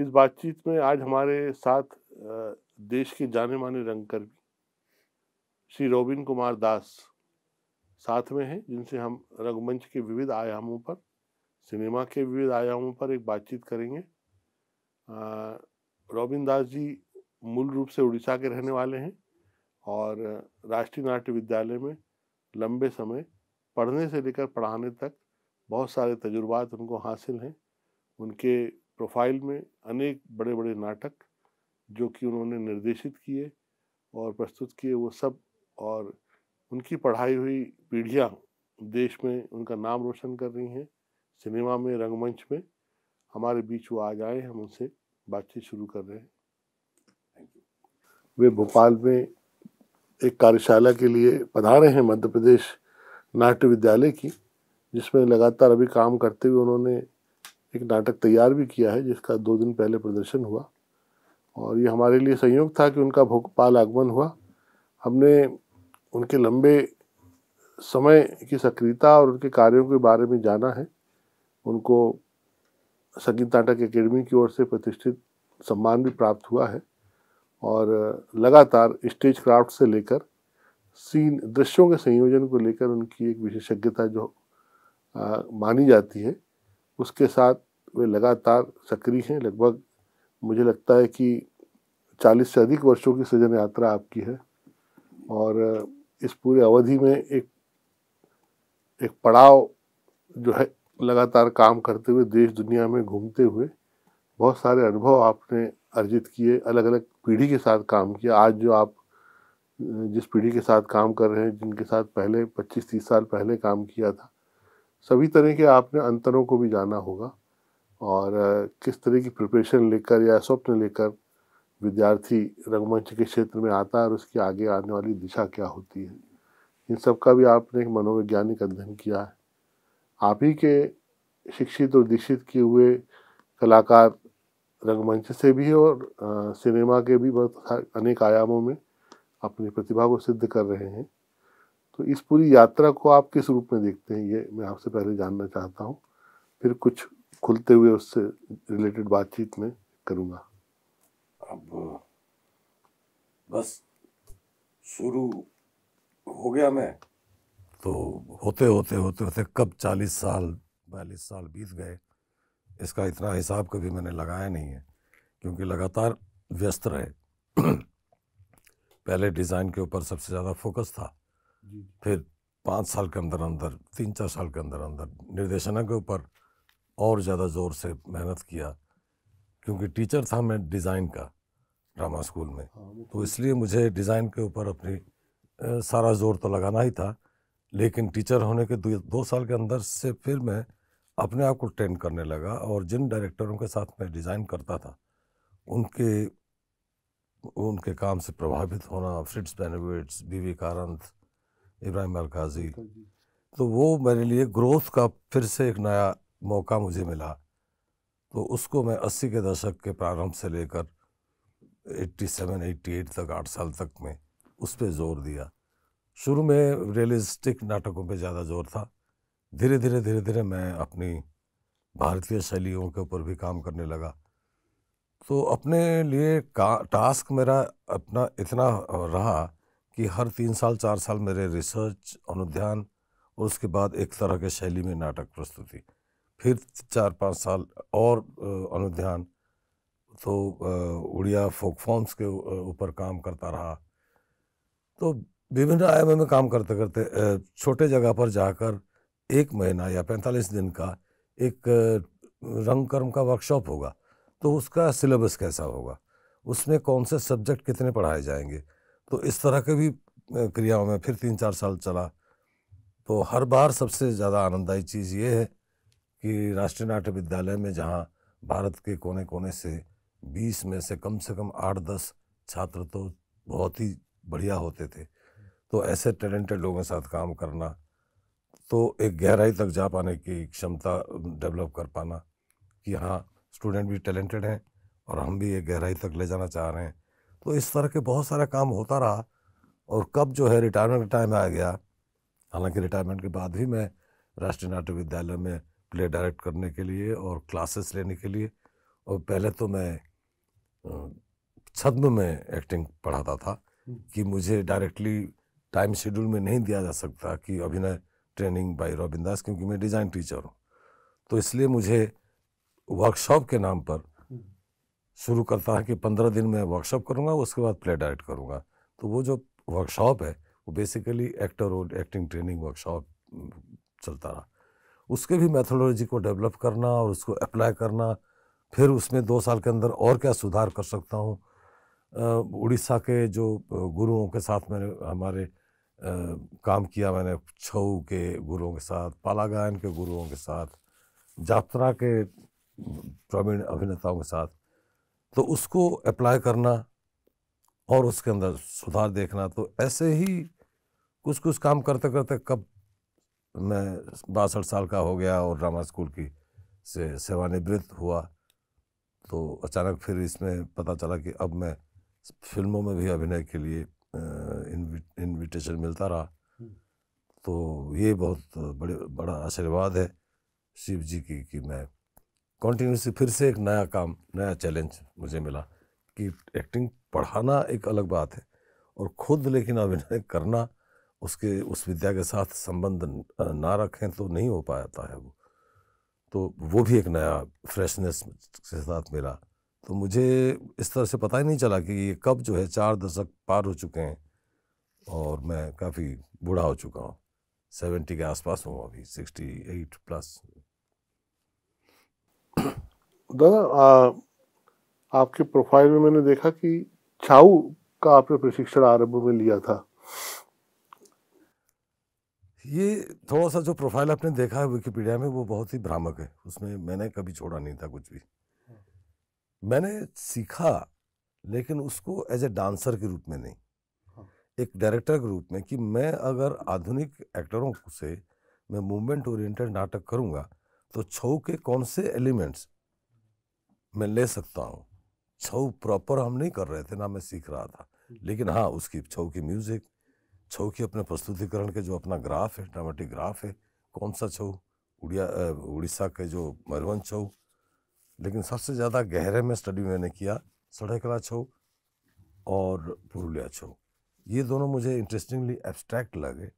इस बातचीत में आज हमारे साथ देश के जाने माने रंगकर्मी श्री रोबिन कुमार दास साथ में हैं जिनसे हम रंगमंच के विविध आयामों पर सिनेमा के विविध आयामों पर एक बातचीत करेंगे रोबिन दास जी मूल रूप से उड़ीसा के रहने वाले हैं और राष्ट्रीय नाट्य विद्यालय में लंबे समय पढ़ने से लेकर पढ़ाने तक बहुत सारे तजुर्बात उनको हासिल हैं उनके प्रोफाइल में अनेक बड़े बड़े नाटक जो कि उन्होंने निर्देशित किए और प्रस्तुत किए वो सब और उनकी पढ़ाई हुई पीढ़ियाँ देश में उनका नाम रोशन कर रही हैं सिनेमा में रंगमंच में हमारे बीच वो आज आए हम उनसे बातचीत शुरू कर रहे हैं वे भोपाल में एक कार्यशाला के लिए पधारे हैं मध्य प्रदेश नाट्य विद्यालय की जिसमें लगातार अभी काम करते हुए उन्होंने एक नाटक तैयार भी किया है जिसका दो दिन पहले प्रदर्शन हुआ और ये हमारे लिए संयोग था कि उनका भोपाल आगमन हुआ हमने उनके लंबे समय की सक्रियता और उनके कार्यों के बारे में जाना है उनको संगीत नाटक एकेडमी की ओर से प्रतिष्ठित सम्मान भी प्राप्त हुआ है और लगातार स्टेज क्राफ्ट से लेकर सीन दृश्यों के संयोजन को लेकर उनकी एक विशेषज्ञता जो आ, मानी जाती है उसके साथ वे लगातार सक्रिय हैं लगभग मुझे लगता है कि 40 से अधिक वर्षों की सृजन यात्रा आपकी है और इस पूरे अवधि में एक एक पड़ाव जो है लगातार काम करते हुए देश दुनिया में घूमते हुए बहुत सारे अनुभव आपने अर्जित किए अलग अलग पीढ़ी के साथ काम किया आज जो आप जिस पीढ़ी के साथ काम कर रहे हैं जिनके साथ पहले 25-30 साल पहले काम किया था सभी तरह के आपने अंतरों को भी जाना होगा और किस तरह की प्रिपरेशन लेकर या स्वप्न लेकर विद्यार्थी रंगमंच के क्षेत्र में आता है और उसकी आगे आने वाली दिशा क्या होती है इन सब का भी आपने एक मनोवैज्ञानिक अध्ययन किया है आप ही के शिक्षित और दीक्षित किए हुए कलाकार रंगमंच से भी और आ, सिनेमा के भी बहुत अनेक आयामों में अपनी प्रतिभा को सिद्ध कर रहे हैं तो इस पूरी यात्रा को आप किस रूप में देखते हैं ये मैं आपसे पहले जानना चाहता हूँ फिर कुछ खुलते हुए उससे रिलेटेड बातचीत में करूँगा अब बस शुरू हो गया मैं तो होते होते होते होते कब चालीस साल बयालीस साल बीत गए इसका इतना हिसाब कभी मैंने लगाया नहीं है क्योंकि लगातार व्यस्त रहे पहले डिज़ाइन के ऊपर सबसे ज़्यादा फोकस था फिर पाँच साल के अंदर अंदर तीन चार साल के अंदर अंदर निर्देशना के ऊपर और ज़्यादा ज़ोर से मेहनत किया क्योंकि टीचर था मैं डिज़ाइन का ड्रामा स्कूल में हाँ, तो, तो इसलिए मुझे डिज़ाइन के ऊपर अपनी सारा जोर तो लगाना ही था लेकिन टीचर होने के दो, साल के अंदर से फिर मैं अपने आप को ट्रेंड करने लगा और जिन डायरेक्टरों के साथ मैं डिज़ाइन करता था उनके उनके काम से प्रभावित होना फ्रिट्स बेनिविट्स बीवी कारंत इब्राहिम अलकाजी तो वो मेरे लिए ग्रोथ का फिर से एक नया मौका मुझे मिला तो उसको मैं अस्सी के दशक के प्रारंभ से लेकर एट्टी सेवन एट्टी एट तक आठ साल तक में उस पर जोर दिया शुरू में रियलिस्टिक नाटकों पे ज़्यादा जोर था धीरे धीरे धीरे धीरे मैं अपनी भारतीय शैलियों के ऊपर भी काम करने लगा तो अपने लिए का टास्क मेरा अपना इतना रहा कि हर तीन साल चार साल मेरे रिसर्च अनुध्यान और उसके बाद एक तरह के शैली में नाटक प्रस्तुति फिर चार पाँच साल और अनुध्यान तो उड़िया फोक फॉर्म्स के ऊपर काम करता रहा तो विभिन्न आई में काम करते करते छोटे जगह पर जाकर एक महीना या पैंतालीस दिन का एक रंग कर्म का वर्कशॉप होगा तो उसका सिलेबस कैसा होगा उसमें कौन से सब्जेक्ट कितने पढ़ाए जाएंगे तो इस तरह के भी क्रियाओं में फिर तीन चार साल चला तो हर बार सबसे ज़्यादा आनंददायी चीज़ ये है कि राष्ट्रीय नाट्य विद्यालय में जहाँ भारत के कोने कोने से बीस में से कम से कम आठ दस छात्र तो बहुत ही बढ़िया होते थे तो ऐसे टैलेंटेड लोगों के साथ काम करना तो एक गहराई तक जा पाने की क्षमता डेवलप कर पाना कि हाँ स्टूडेंट भी टैलेंटेड हैं और हम भी एक गहराई तक ले जाना चाह रहे हैं तो इस तरह के बहुत सारा काम होता रहा और कब जो है रिटायरमेंट का टाइम आ गया हालांकि रिटायरमेंट के बाद भी मैं राष्ट्रीय नाट्य विद्यालय में प्ले डायरेक्ट करने के लिए और क्लासेस लेने के लिए और पहले तो मैं छद्म में एक्टिंग पढ़ाता था हम्म। कि मुझे डायरेक्टली टाइम शेड्यूल में नहीं दिया जा सकता कि अभिनय ट्रेनिंग बाई रविंदास क्योंकि मैं डिज़ाइन टीचर हूँ तो इसलिए मुझे वर्कशॉप के नाम पर हम्म। शुरू करता है कि पंद्रह दिन मैं वर्कशॉप करूँगा उसके बाद प्ले डायरेक्ट करूँगा तो वो जो वर्कशॉप है वो बेसिकली एक्टर और एक्टिंग ट्रेनिंग वर्कशॉप चलता रहा उसके भी मैथोलॉजी को डेवलप करना और उसको अप्लाई करना फिर उसमें दो साल के अंदर और क्या सुधार कर सकता हूँ उड़ीसा के जो गुरुओं के साथ मैंने हमारे आ, काम किया मैंने छऊ के गुरुओं के साथ पाला गायन के गुरुओं के साथ जात्रा के प्रवीण अभिनेताओं के साथ तो उसको अप्लाई करना और उसके अंदर सुधार देखना तो ऐसे ही कुछ कुछ काम करते करते कब मैं बासठ साल का हो गया और ड्रामा स्कूल की से सेवानिवृत्त हुआ तो अचानक फिर इसमें पता चला कि अब मैं फिल्मों में भी अभिनय के लिए इन्विटेशन मिलता रहा हम्म। तो ये बहुत बड़े बड़ा आशीर्वाद है शिव जी की कि मैं कॉन्टीन्यूसली फिर से एक नया काम नया चैलेंज मुझे मिला कि एक्टिंग पढ़ाना एक अलग बात है और खुद लेकिन अभिनय करना उसके उस विद्या के साथ संबंध ना रखें तो नहीं हो पाता है वो तो वो भी एक नया फ्रेशनेस के साथ मिला तो मुझे इस तरह से पता ही नहीं चला कि ये कब जो है चार दशक पार हो चुके हैं और मैं काफ़ी बूढ़ा हो चुका हूँ सेवेंटी के आसपास हूँ अभी सिक्सटी एट प्लस दादा आपके प्रोफाइल में मैंने देखा कि छाऊ का आपने प्रशिक्षण आरंभ में लिया था ये थोड़ा सा जो प्रोफाइल आपने देखा है विकिपीडिया में वो बहुत ही भ्रामक है उसमें मैंने कभी छोड़ा नहीं था कुछ भी मैंने सीखा लेकिन उसको एज ए डांसर के रूप में नहीं हाँ। एक डायरेक्टर के रूप में कि मैं अगर आधुनिक एक्टरों से मैं मूवमेंट ओरिएंटेड नाटक करूँगा तो छऊ के कौन से एलिमेंट्स मैं ले सकता हूँ छऊ प्रॉपर हम नहीं कर रहे थे ना मैं सीख रहा था हम्म। लेकिन हाँ उसकी छऊ की म्यूज़िक छऊ के अपने प्रस्तुतिकरण के जो अपना ग्राफ है ड्रामेटिक ग्राफ है कौन सा छऊ उड़िया उड़ीसा के जो मयूरवन छऊ लेकिन सबसे ज़्यादा गहरे में स्टडी मैंने किया सड़कला छऊ और पुरुलिया छऊ ये दोनों मुझे इंटरेस्टिंगली एब्स्ट्रैक्ट लगे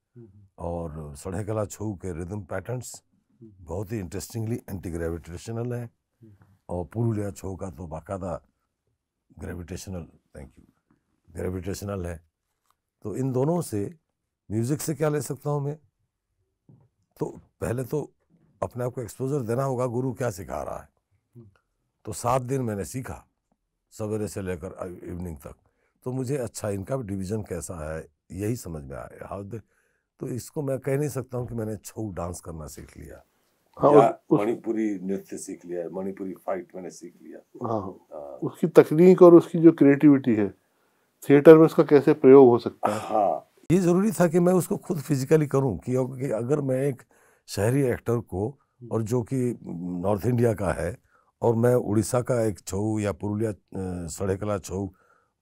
और सड़ेकला छऊ के रिदम पैटर्न्स बहुत ही इंटरेस्टिंगली एंटी ग्रेविटेशनल है और पुरुलिया छऊ का तो बाकायदा ग्रेविटेशनल थैंक यू ग्रेविटेशनल है तो इन दोनों से म्यूज़िक से क्या ले सकता हूँ मैं तो पहले तो अपने आप को एक्सपोजर देना होगा गुरु क्या सिखा रहा है तो सात दिन मैंने सीखा सवेरे से लेकर इवनिंग तक तो मुझे अच्छा इनका डिवीज़न कैसा है यही समझ में आया हाउ तो इसको मैं कह नहीं सकता हूँ कि मैंने छऊ डांस करना सीख लिया हाँ, मणिपुरी नृत्य सीख लिया मणिपुरी फाइट मैंने सीख लिया हाँ, आ, हाँ। उसकी तकनीक और उसकी जो क्रिएटिविटी है थिएटर में उसका कैसे प्रयोग हो सकता है हाँ ये ज़रूरी था कि मैं उसको खुद फिजिकली करूं क्योंकि अगर मैं एक शहरी एक्टर को हम्म। और जो कि नॉर्थ इंडिया का है और मैं उड़ीसा का एक छऊ या पुरुलिया सड़ेकला छऊ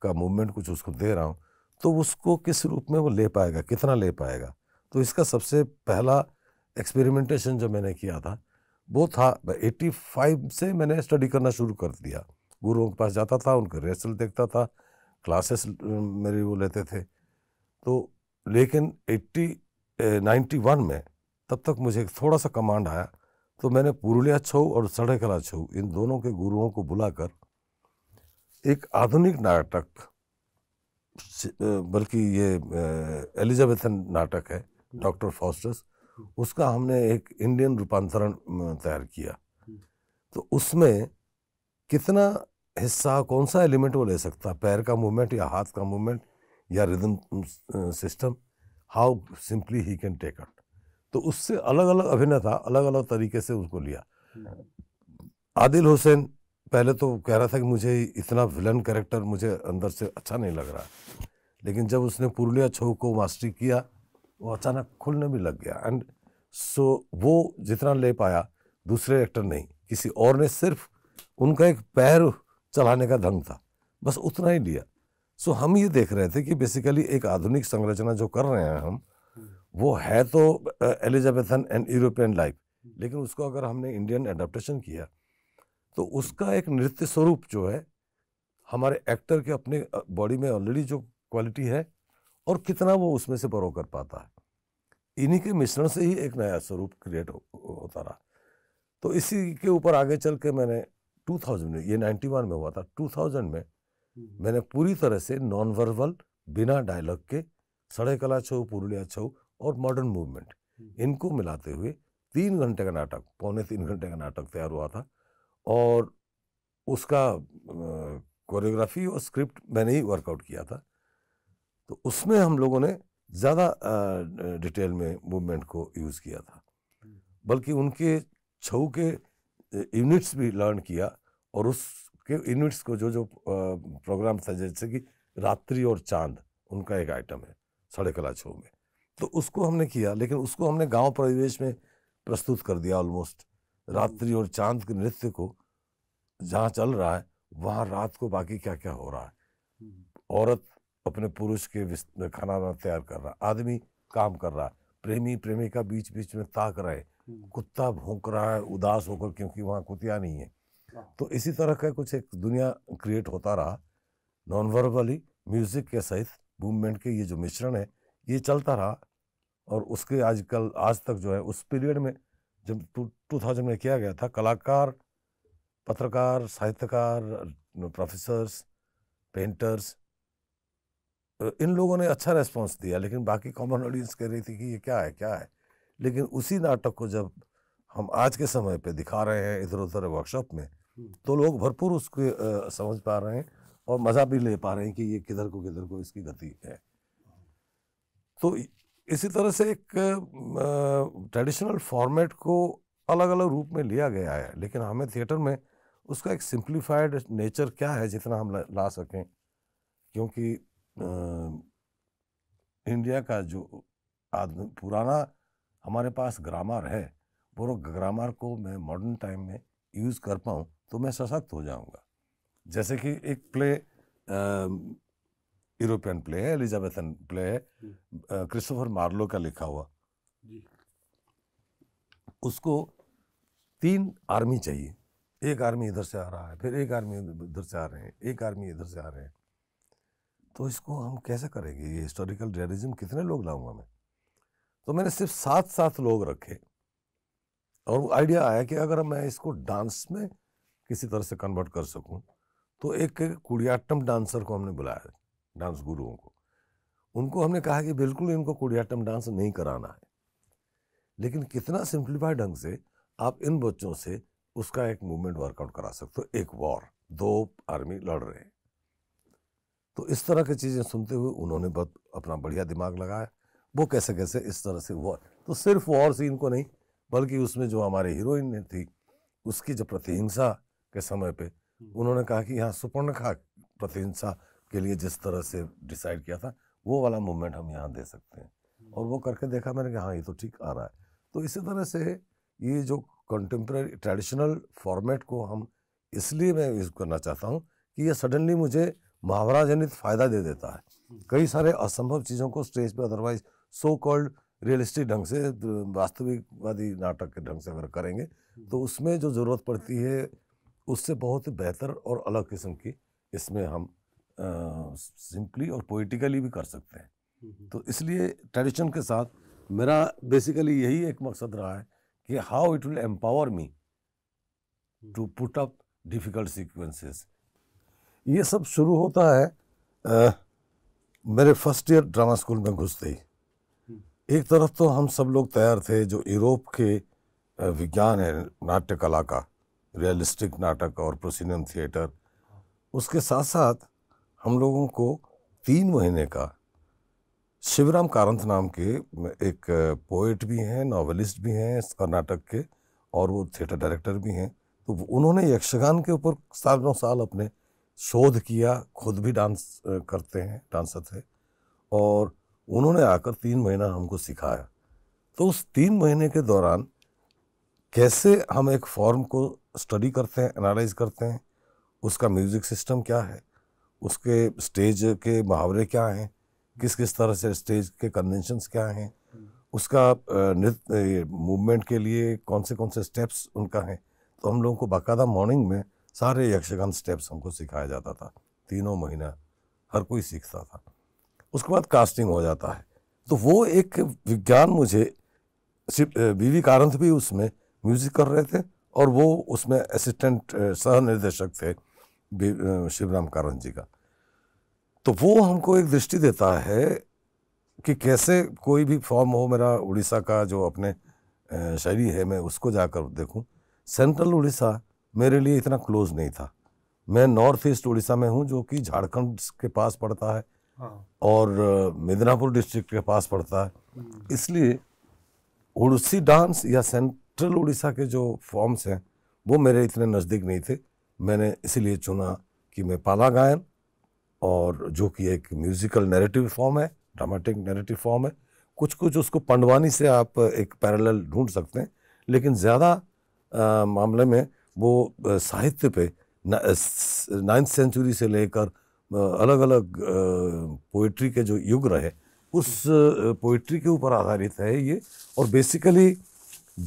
का मूवमेंट कुछ उसको दे रहा हूँ तो उसको किस रूप में वो ले पाएगा कितना ले पाएगा तो इसका सबसे पहला एक्सपेरिमेंटेशन जो मैंने किया था वो था 85 से मैंने स्टडी करना शुरू कर दिया गुरुओं के पास जाता था उनका रिहर्सल देखता था क्लासेस uh, मेरी वो लेते थे तो लेकिन 80 नाइन्टी वन में तब तक मुझे थोड़ा सा कमांड आया तो मैंने पुरुलिया छऊ और सड़े कला छऊ इन दोनों के गुरुओं को बुलाकर एक आधुनिक नाटक बल्कि ये एलिजाबेथन नाटक है डॉक्टर फॉस्टस उसका हमने एक इंडियन रूपांतरण तैयार किया तो उसमें कितना हिस्सा कौन सा एलिमेंट वो ले सकता है पैर का मूवमेंट या हाथ का मूवमेंट या rhythm system how simply he can take it तो उससे अलग अलग अभिनेता अलग अलग तरीके से उसको लिया आदिल हुसैन पहले तो कह रहा था कि मुझे इतना विलन कैरेक्टर मुझे अंदर से अच्छा नहीं लग रहा लेकिन जब उसने पुरुलिया छो को मास्टरी किया वो अचानक खुलने भी लग गया एंड सो so, वो जितना ले पाया दूसरे एक्टर नहीं किसी और ने सिर्फ उनका एक पैर चलाने का ढंग था बस उतना ही लिया सो हम ये देख रहे थे कि बेसिकली एक आधुनिक संरचना जो कर रहे हैं हम वो है तो एलिजाबेथन एंड यूरोपियन लाइफ लेकिन उसको अगर हमने इंडियन एडाप्टेशन किया तो उसका एक नृत्य स्वरूप जो है हमारे एक्टर के अपने बॉडी में ऑलरेडी जो क्वालिटी है और कितना वो उसमें से बरो कर पाता है इन्हीं के मिश्रण से ही एक नया स्वरूप क्रिएट हो, होता रहा तो इसी के ऊपर आगे चल के मैंने 2000 में ये 91 में हुआ था 2000 में हम्म, हम्म। मैंने पूरी तरह से नॉन वर्बल बिना डायलॉग के सड़े कला छऊ पुरुलिया छऊ और मॉडर्न हम्म, मूवमेंट इनको मिलाते हुए तीन घंटे का नाटक पौने तीन घंटे का नाटक तैयार हुआ था और उसका कोरियोग्राफी और स्क्रिप्ट मैंने ही वर्कआउट किया था तो उसमें हम लोगों ने ज़्यादा डिटेल में मूवमेंट को यूज़ किया था बल्कि उनके छऊ के यूनिट्स भी लर्न किया और उसके यूनिट्स को जो जो प्रोग्राम था जैसे कि रात्रि और चांद उनका एक आइटम है सड़े कला छो में तो उसको हमने किया लेकिन उसको हमने गांव परिवेश में प्रस्तुत कर दिया ऑलमोस्ट हम्म। रात्रि और चांद के नृत्य को जहाँ चल रहा है वहाँ रात को बाकी क्या क्या हो रहा है हम्म। औरत अपने पुरुष के खाना तैयार कर रहा आदमी काम कर रहा है प्रेमी प्रेमिका बीच बीच में ताक रहे हम्म। कुत्ता भोंक रहा है उदास होकर क्योंकि वहाँ कुतिया नहीं है हाँ। तो इसी तरह का कुछ एक दुनिया क्रिएट होता रहा नॉन वर्बली म्यूज़िक के सहित मूवमेंट के ये जो मिश्रण है ये चलता रहा और उसके आजकल आज तक जो है उस पीरियड में जब टू टू थाउजेंड में किया गया था कलाकार पत्रकार साहित्यकार प्रोफेसर्स पेंटर्स इन लोगों ने अच्छा रेस्पॉन्स दिया लेकिन बाकी कॉमन ऑडियंस कह रही थी कि ये क्या है क्या है लेकिन उसी नाटक को जब हम आज के समय पे दिखा रहे हैं इधर उधर वर्कशॉप में तो लोग भरपूर उसके समझ पा रहे हैं और मज़ा भी ले पा रहे हैं कि ये किधर को किधर को इसकी गति है तो इसी तरह से एक ट्रेडिशनल फॉर्मेट को अलग अलग रूप में लिया गया है लेकिन हमें थिएटर में उसका एक सिंप्लीफाइड नेचर क्या है जितना हम ला, ला सकें क्योंकि आ, इंडिया का जो आदमी पुराना हमारे पास ग्रामर है वो ग्रामर को मैं मॉडर्न टाइम में यूज़ कर पाऊँ तो मैं सशक्त हो जाऊंगा जैसे कि एक प्ले यूरोपियन प्ले है एलिजाबेथन प्ले है क्रिस्टोफर मार्लो का लिखा हुआ जी। उसको तीन आर्मी चाहिए एक आर्मी इधर से आ रहा है फिर एक आर्मी इधर से आ रहे हैं एक आर्मी इधर से आ रहे हैं तो इसको हम कैसे करेंगे ये हिस्टोरिकल रियलिज्म कितने लोग लाऊंगा मैं तो मैंने सिर्फ सात सात लोग रखे और वो आइडिया आया कि अगर मैं इसको डांस में किसी तरह से कन्वर्ट कर सकूं तो एक कुड़ियाट्टम डांसर को हमने बुलाया डांस गुरुओं को उनको हमने कहा कि बिल्कुल इनको कुड़ियाट्टम डांस नहीं कराना है लेकिन कितना सिंप्लीफाइड ढंग से आप इन बच्चों से उसका एक मूवमेंट वर्कआउट करा सकते हो एक वॉर दो आर्मी लड़ रहे हैं तो इस तरह की चीज़ें सुनते हुए उन्होंने बहुत अपना बढ़िया दिमाग लगाया वो कैसे कैसे इस तरह से वॉर तो सिर्फ वॉर सीन को नहीं बल्कि उसमें जो हमारे हीरोइन थी उसकी जो प्रतिहिंसा के समय पे उन्होंने कहा कि यहाँ सुपर्णखा प्रतिहिंसा के लिए जिस तरह से डिसाइड किया था वो वाला मूवमेंट हम यहाँ दे सकते हैं और वो करके देखा मैंने कहा हाँ ये तो ठीक आ रहा है तो इसी तरह से ये जो कंटेम्प्रेरी ट्रेडिशनल फॉर्मेट को हम इसलिए मैं यूज़ करना चाहता हूँ कि ये सडनली मुझे मुहावरा जनित फ़ायदा दे देता है कई सारे असंभव चीज़ों को स्टेज पे अदरवाइज सो कॉल्ड रियलिस्टिक ढंग से वास्तविकवादी नाटक के ढंग से अगर करेंगे तो उसमें जो ज़रूरत पड़ती है उससे बहुत बेहतर और अलग किस्म की इसमें हम सिंपली और पोइटिकली भी कर सकते हैं हम्म, हम्म। तो इसलिए ट्रेडिशन के साथ मेरा बेसिकली यही एक मकसद रहा है कि how it will empower me hmm. To put up difficult sequences ये सब शुरू होता है आ, मेरे फर्स्ट ईयर ड्रामा स्कूल में घुसते ही एक तरफ तो हम सब लोग तैयार थे जो यूरोप के विज्ञान है नाट्य कला का रियलिस्टिक नाटक और प्रोसीनियम थिएटर उसके साथ साथ हम लोगों को तीन महीने का शिवराम कारंत नाम के एक पोइट भी हैं नावलिस्ट भी हैं कर्नाटक के और वो थिएटर डायरेक्टर भी हैं तो उन्होंने यक्षगान के ऊपर सालों साल अपने शोध किया खुद भी डांस करते हैं डांसर थे और उन्होंने आकर तीन महीना हमको सिखाया तो उस तीन महीने के दौरान कैसे हम एक फॉर्म को स्टडी करते हैं एनालाइज करते हैं उसका म्यूज़िक सिस्टम क्या है उसके स्टेज के मुहावरे क्या हैं किस किस तरह से स्टेज के कन्वेंशंस क्या हैं उसका नृत्य मूवमेंट के लिए कौन से कौन से स्टेप्स उनका हैं तो हम लोगों को बाकायदा मॉर्निंग में सारे यक्षगान स्टेप्स हमको सिखाया जाता था तीनों महीना हर कोई सीखता था उसके बाद कास्टिंग हो जाता है तो वो एक विज्ञान मुझे बीवी कारंथ भी उसमें म्यूज़िक कर रहे थे और वो उसमें असिस्टेंट सह निर्देशक थे शिवराम कारण जी का तो वो हमको एक दृष्टि देता है कि कैसे कोई भी फॉर्म हो मेरा उड़ीसा का जो अपने शैली है मैं उसको जाकर देखूं सेंट्रल उड़ीसा मेरे लिए इतना क्लोज नहीं था मैं नॉर्थ ईस्ट उड़ीसा में हूं जो कि झारखंड के पास पड़ता है हाँ। और मिदनापुर डिस्ट्रिक्ट के पास पड़ता है हम्म। इसलिए उड़ीसी डांस या सेंट सेंट्रल उड़ीसा के जो फॉर्म्स हैं वो मेरे इतने नज़दीक नहीं थे मैंने इसीलिए चुना कि मैं पाला गायन और जो कि एक म्यूज़िकल नैरेटिव फॉर्म है ड्रामेटिक नैरेटिव फॉर्म है कुछ कुछ उसको पंडवानी से आप एक पैरल ढूंढ सकते हैं लेकिन ज़्यादा मामले में वो साहित्य पे नाइन्थ सेंचुरी से लेकर अलग अलग पोइट्री के जो युग रहे उस पोइट्री के ऊपर आधारित है ये और बेसिकली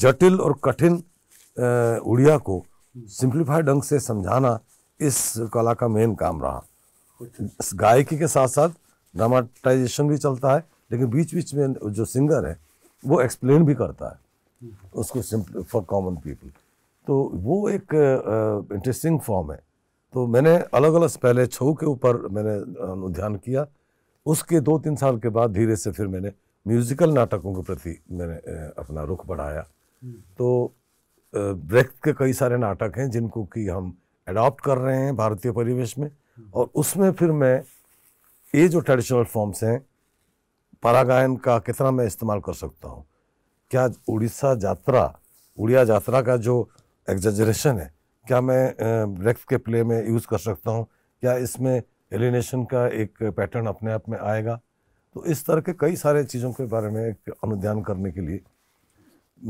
जटिल और कठिन उड़िया को सिंप्लीफाइड ढंग से समझाना इस कला का मेन काम रहा गायकी के साथ साथ ड्रामाटाइजेशन भी चलता है लेकिन बीच बीच में जो सिंगर है वो एक्सप्लेन भी करता है उसको सिंपल फॉर कॉमन पीपल तो वो एक इंटरेस्टिंग फॉर्म है तो मैंने अलग अलग पहले छऊ के ऊपर मैंने अनुध्यान किया उसके दो तीन साल के बाद धीरे से फिर मैंने म्यूजिकल नाटकों के प्रति मैंने अपना रुख बढ़ाया हम्म। तो ब्रेक्ट के कई सारे नाटक हैं जिनको कि हम एडॉप्ट कर रहे हैं भारतीय परिवेश में हम्म। और उसमें फिर मैं ये जो ट्रेडिशनल फॉर्म्स हैं पारा गायन का कितना मैं इस्तेमाल कर सकता हूँ क्या उड़ीसा यात्रा उड़िया यात्रा का जो एग्जेजरेशन है क्या मैं ब्रेक्स के प्ले में यूज़ कर सकता हूँ क्या इसमें एलिनेशन का एक पैटर्न अपने आप में आएगा तो इस तरह के कई सारे चीज़ों के बारे में एक अनुध्यान करने के लिए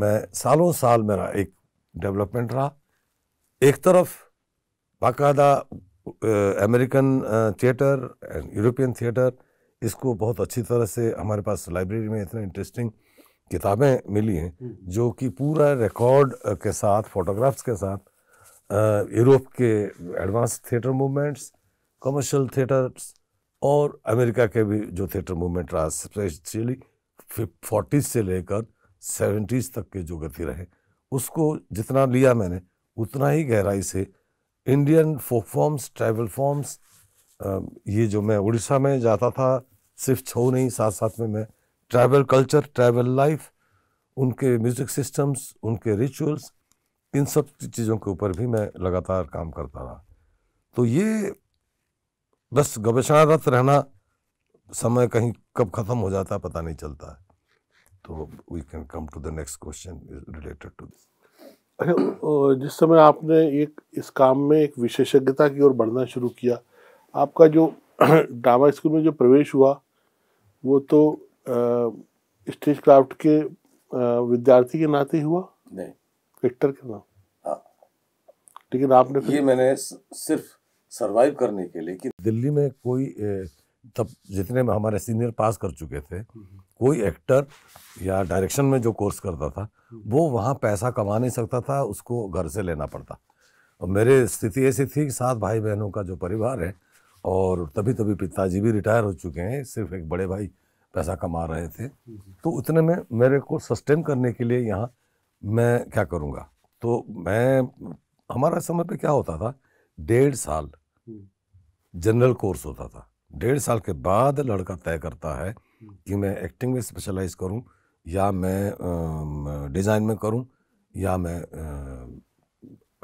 मैं सालों साल मेरा एक डेवलपमेंट रहा एक तरफ बाकायदा American theatre and European theatre इसको बहुत अच्छी तरह से हमारे पास लाइब्रेरी में इतने इंटरेस्टिंग किताबें मिली हैं हम्म। जो कि पूरा रिकॉर्ड के साथ फोटोग्राफ्स के साथ यूरोप के advance theatre movements commercial theatres और अमेरिका के भी जो थिएटर मूवमेंट रहा स्पेशली फोर्टीज से लेकर सेवेंटीज़ तक के जो गति रहे उसको जितना लिया मैंने उतना ही गहराई से Indian folk forms tribal forms ये जो मैं उड़ीसा में जाता था सिर्फ छो नहीं साथ साथ में मैं ट्राइबल कल्चर ट्राइबल लाइफ उनके म्यूज़िक सिस्टम्स उनके रिचुअल्स इन सब चीज़ों के ऊपर भी मैं लगातार काम करता रहा तो ये बस गवेषणारत रहना समय कहीं कब ख़त्म हो जाता है पता नहीं चलता है तो we can come to the next question related to this जिस समय आपने एक इस काम में एक विशेषज्ञता की ओर बढ़ना शुरू किया आपका जो ड्रामा स्कूल में जो प्रवेश हुआ वो तो स्टेज क्राफ्ट के आ, विद्यार्थी के नाते हुआ नहीं एक्टर के नाम हाँ। लेकिन आपने ये मैंने सिर्फ सरवाइव करने के लिए कि दिल्ली में कोई तब जितने हमारे सीनियर पास कर चुके थे हम्म। कोई एक्टर या डायरेक्शन में जो कोर्स करता था वो वहाँ पैसा कमा नहीं सकता था उसको घर से लेना पड़ता और मेरे स्थिति ऐसी थी कि सात भाई बहनों का जो परिवार है और तभी तभी पिताजी भी रिटायर हो चुके हैं सिर्फ एक बड़े भाई पैसा कमा रहे थे तो उतने में मेरे को सस्टेन करने के लिए यहाँ मैं क्या करूँगा तो मैं हमारा समय पे क्या होता था डेढ़ साल जनरल कोर्स होता था डेढ़ साल के बाद लड़का तय करता है कि मैं एक्टिंग में स्पेशलाइज करूं या मैं डिज़ाइन में करूं या मैं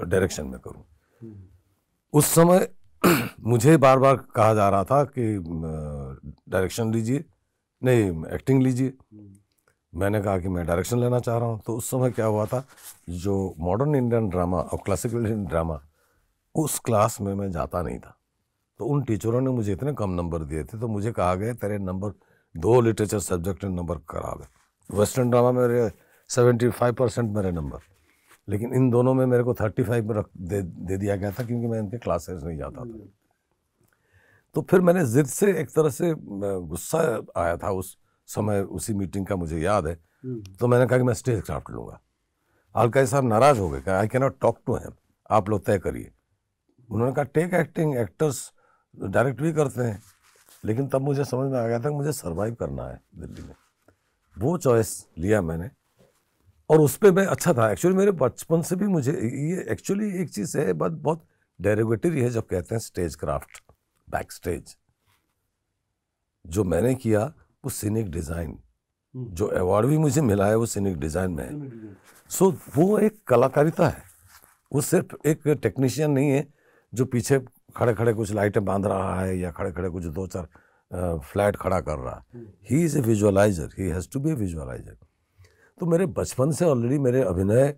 डायरेक्शन में करूं उस समय मुझे बार बार कहा जा रहा था कि डायरेक्शन लीजिए नहीं एक्टिंग लीजिए मैंने कहा कि मैं डायरेक्शन लेना चाह रहा हूँ तो उस समय क्या हुआ था जो मॉडर्न इंडियन ड्रामा और क्लासिकल इंडियन ड्रामा उस क्लास में मैं जाता नहीं था तो उन टीचरों ने मुझे इतने कम नंबर दिए थे तो मुझे कहा गया तेरे नंबर दो लिटरेचर सब्जेक्ट में नंबर खराब है वेस्टर्न ड्रामा में मेरे सेवेंटी फाइव परसेंट मेरे नंबर लेकिन इन दोनों में मेरे को थर्टी फाइव में रख दे, दे दिया गया था क्योंकि मैं इनके क्लासेस नहीं जाता था तो फिर मैंने ज़िद से एक तरह से गुस्सा आया था उस समय उसी मीटिंग का मुझे याद है तो मैंने कहा कि मैं स्टेज क्राफ्ट लूँगा आलकाई साहब नाराज़ हो गए कहा I cannot not talk to them आप लोग तय करिए उन्होंने कहा टेक एक्टिंग एक्टर्स डायरेक्ट भी करते हैं लेकिन तब मुझे समझ में आ गया था कि मुझे सर्वाइव करना है दिल्ली में वो चॉइस लिया मैंने और उस पर मैं अच्छा था एक्चुअली मेरे बचपन से भी मुझे ये एक्चुअली एक चीज़ है बात बहुत डेरेगेटरी है जब कहते हैं स्टेज क्राफ्ट बैक स्टेज जो मैंने किया वो सीनिक डिज़ाइन हम्म। जो अवार्ड भी मुझे मिला है वो सीनिक डिज़ाइन में है सो so, वो एक कलाकारिता है वो सिर्फ एक टेक्नीशियन नहीं है जो पीछे खड़े खड़े कुछ लाइटें बांध रहा है या खड़े खड़े कुछ दो चार फ्लैट खड़ा कर रहा है he is a visualiser he has to be a visualiser तो मेरे बचपन से ऑलरेडी मेरे अभिनय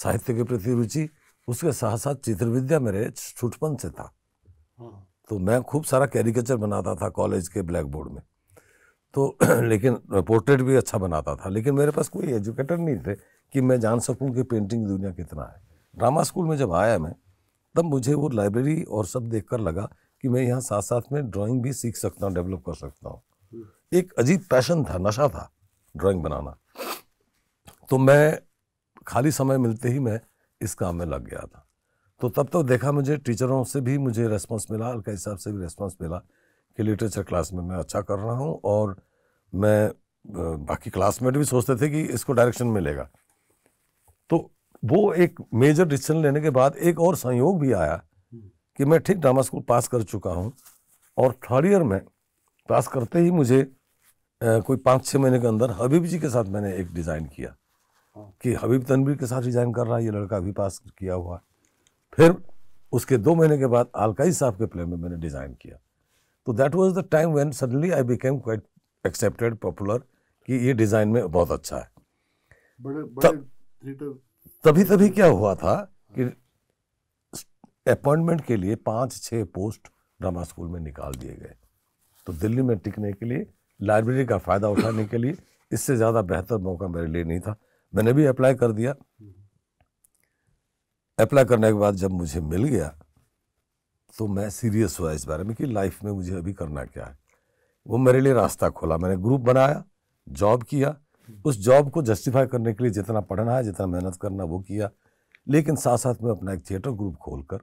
साहित्य के प्रति रुचि उसके साथ साथ चित्रविद्या मेरे छुटपन से था हाँ। तो मैं खूब सारा कैरिकेचर बनाता था कॉलेज के ब्लैक बोर्ड में तो लेकिन पोर्ट्रेट भी अच्छा बनाता था लेकिन मेरे पास कोई एजुकेटर नहीं थे कि मैं जान सकूं कि पेंटिंग दुनिया कितना है ड्रामा स्कूल में जब आया मैं तब मुझे वो लाइब्रेरी और सब देख लगा कि मैं यहाँ साथ साथ में ड्राइंग भी सीख सकता हूँ डेवलप कर सकता हूँ एक अजीब पैशन था नशा था ड्राइंग बनाना तो मैं खाली समय मिलते ही मैं इस काम में लग गया था तो तब तो देखा मुझे टीचरों से भी मुझे रेस्पॉन्स मिला हल्का साहब से भी रेस्पॉन्स मिला कि लिटरेचर क्लास में मैं अच्छा कर रहा हूँ और मैं बाकी क्लासमेट भी सोचते थे कि इसको डायरेक्शन मिलेगा तो वो एक मेजर डिसीजन लेने के बाद एक और संयोग भी आया हम्म। कि मैं ठीक ड्रामा स्कूल पास कर चुका हूँ और थर्ड ईयर में पास करते ही मुझे आ, कोई पाँच छः महीने के अंदर हबीब जी के साथ मैंने एक डिज़ाइन किया हाँ। कि हबीब तनवीर के साथ डिज़ाइन कर रहा है ये लड़का अभी पास किया हुआ फिर उसके दो महीने के बाद आलकाई साहब के प्ले में मैंने डिज़ाइन किया तो that was the time when suddenly I became quite accepted popular कि ये डिज़ाइन में बहुत अच्छा है बड़े, बड़े तभी तभी क्या हुआ था कि अपॉइंटमेंट के लिए पांच छह पोस्ट ड्रामा स्कूल में निकाल दिए गए तो दिल्ली में टिकने के लिए लाइब्रेरी का फ़ायदा उठाने के लिए इससे ज़्यादा बेहतर मौका मेरे लिए नहीं था मैंने भी अप्लाई कर दिया अप्लाई करने के बाद जब मुझे मिल गया तो मैं सीरियस हुआ इस बारे में कि लाइफ में मुझे अभी करना क्या है वो मेरे लिए रास्ता खोला मैंने ग्रुप बनाया जॉब किया उस जॉब को जस्टिफाई करने के लिए जितना पढ़ना है जितना मेहनत करना वो किया लेकिन साथ साथ में अपना एक थिएटर ग्रुप खोलकर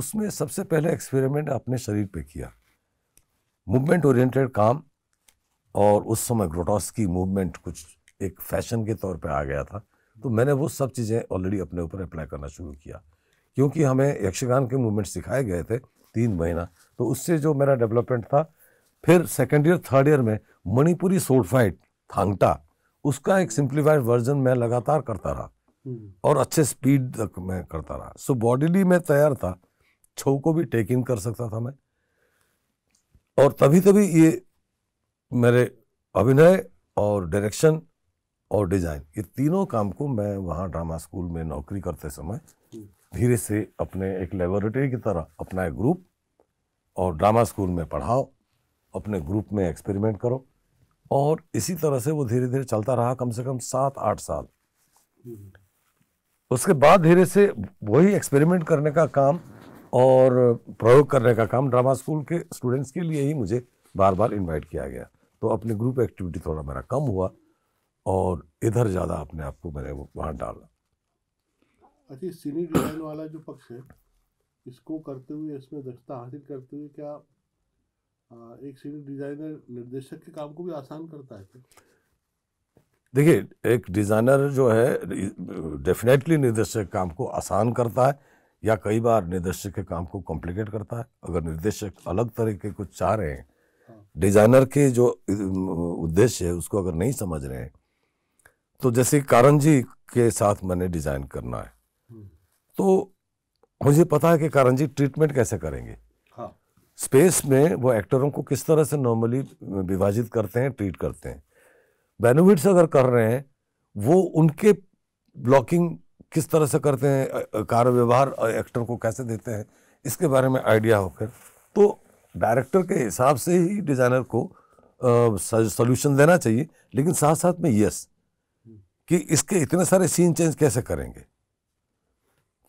उसमें सबसे पहले एक्सपेरिमेंट अपने शरीर पे किया मूवमेंट ओरिएंटेड काम और उस समय ग्रोटॉस की मूवमेंट कुछ एक फैशन के तौर पे आ गया था तो मैंने वो सब चीज़ें ऑलरेडी अपने ऊपर अप्लाई करना शुरू किया क्योंकि हमें यक्षगान के मूवमेंट सिखाए गए थे तीन महीना तो उससे जो मेरा डेवलपमेंट था फिर सेकेंड ईयर थर्ड ईयर में मणिपुरी सोडफाइट थांगटा उसका एक सिंप्लीफाइड वर्जन मैं लगातार करता रहा हम्म। और अच्छे स्पीड तक मैं करता रहा सो बॉडीली मैं तैयार था छो को भी टेक इन कर सकता था मैं और तभी तभी ये मेरे अभिनय और डायरेक्शन और डिजाइन ये तीनों काम को मैं वहाँ ड्रामा स्कूल में नौकरी करते समय हम्म। धीरे से अपने एक लेबोरेटरी की तरह अपना एक ग्रुप और ड्रामा स्कूल में पढ़ाओ अपने ग्रुप में एक्सपेरिमेंट करो और इसी तरह से वो धीरे धीरे चलता रहा कम से कम सात आठ साल उसके बाद धीरे से वही एक्सपेरिमेंट करने का काम और प्रयोग करने का काम ड्रामा स्कूल के स्टूडेंट्स के लिए ही मुझे बार बार इनवाइट किया गया तो अपने ग्रुप एक्टिविटी थोड़ा मेरा कम हुआ और इधर ज़्यादा अपने आप को मैंने वो वहाँ डाला अच्छा सीनी डिज़ाइन वाला जो पक्ष है इसको करते हुए इसमें दक्षता हासिल करते हुए क्या हाँ, एक सीनियर डिजाइनर निर्देशक के काम को भी आसान करता है देखिए एक डिज़ाइनर जो है डेफिनेटली निर्देशक काम को आसान करता है या कई बार निर्देशक के काम को कॉम्प्लिकेट करता है अगर निर्देशक अलग तरह के कुछ चाह रहे हैं डिज़ाइनर हाँ। के जो उद्देश्य है उसको अगर नहीं समझ रहे हैं तो जैसे कारण जी के साथ मैंने डिज़ाइन करना है हम्म। तो मुझे पता है कि कारण जी ट्रीटमेंट कैसे करेंगे स्पेस में वो एक्टरों को किस तरह से नॉर्मली विभाजित करते हैं ट्रीट करते हैं बेनिफिट्स अगर कर रहे हैं वो उनके ब्लॉकिंग किस तरह से करते हैं कार्य व्यवहार एक्टर को कैसे देते हैं इसके बारे में आइडिया होकर तो डायरेक्टर के हिसाब से ही डिज़ाइनर को सोल्यूशन देना चाहिए लेकिन साथ साथ में यस कि इसके इतने सारे सीन चेंज कैसे करेंगे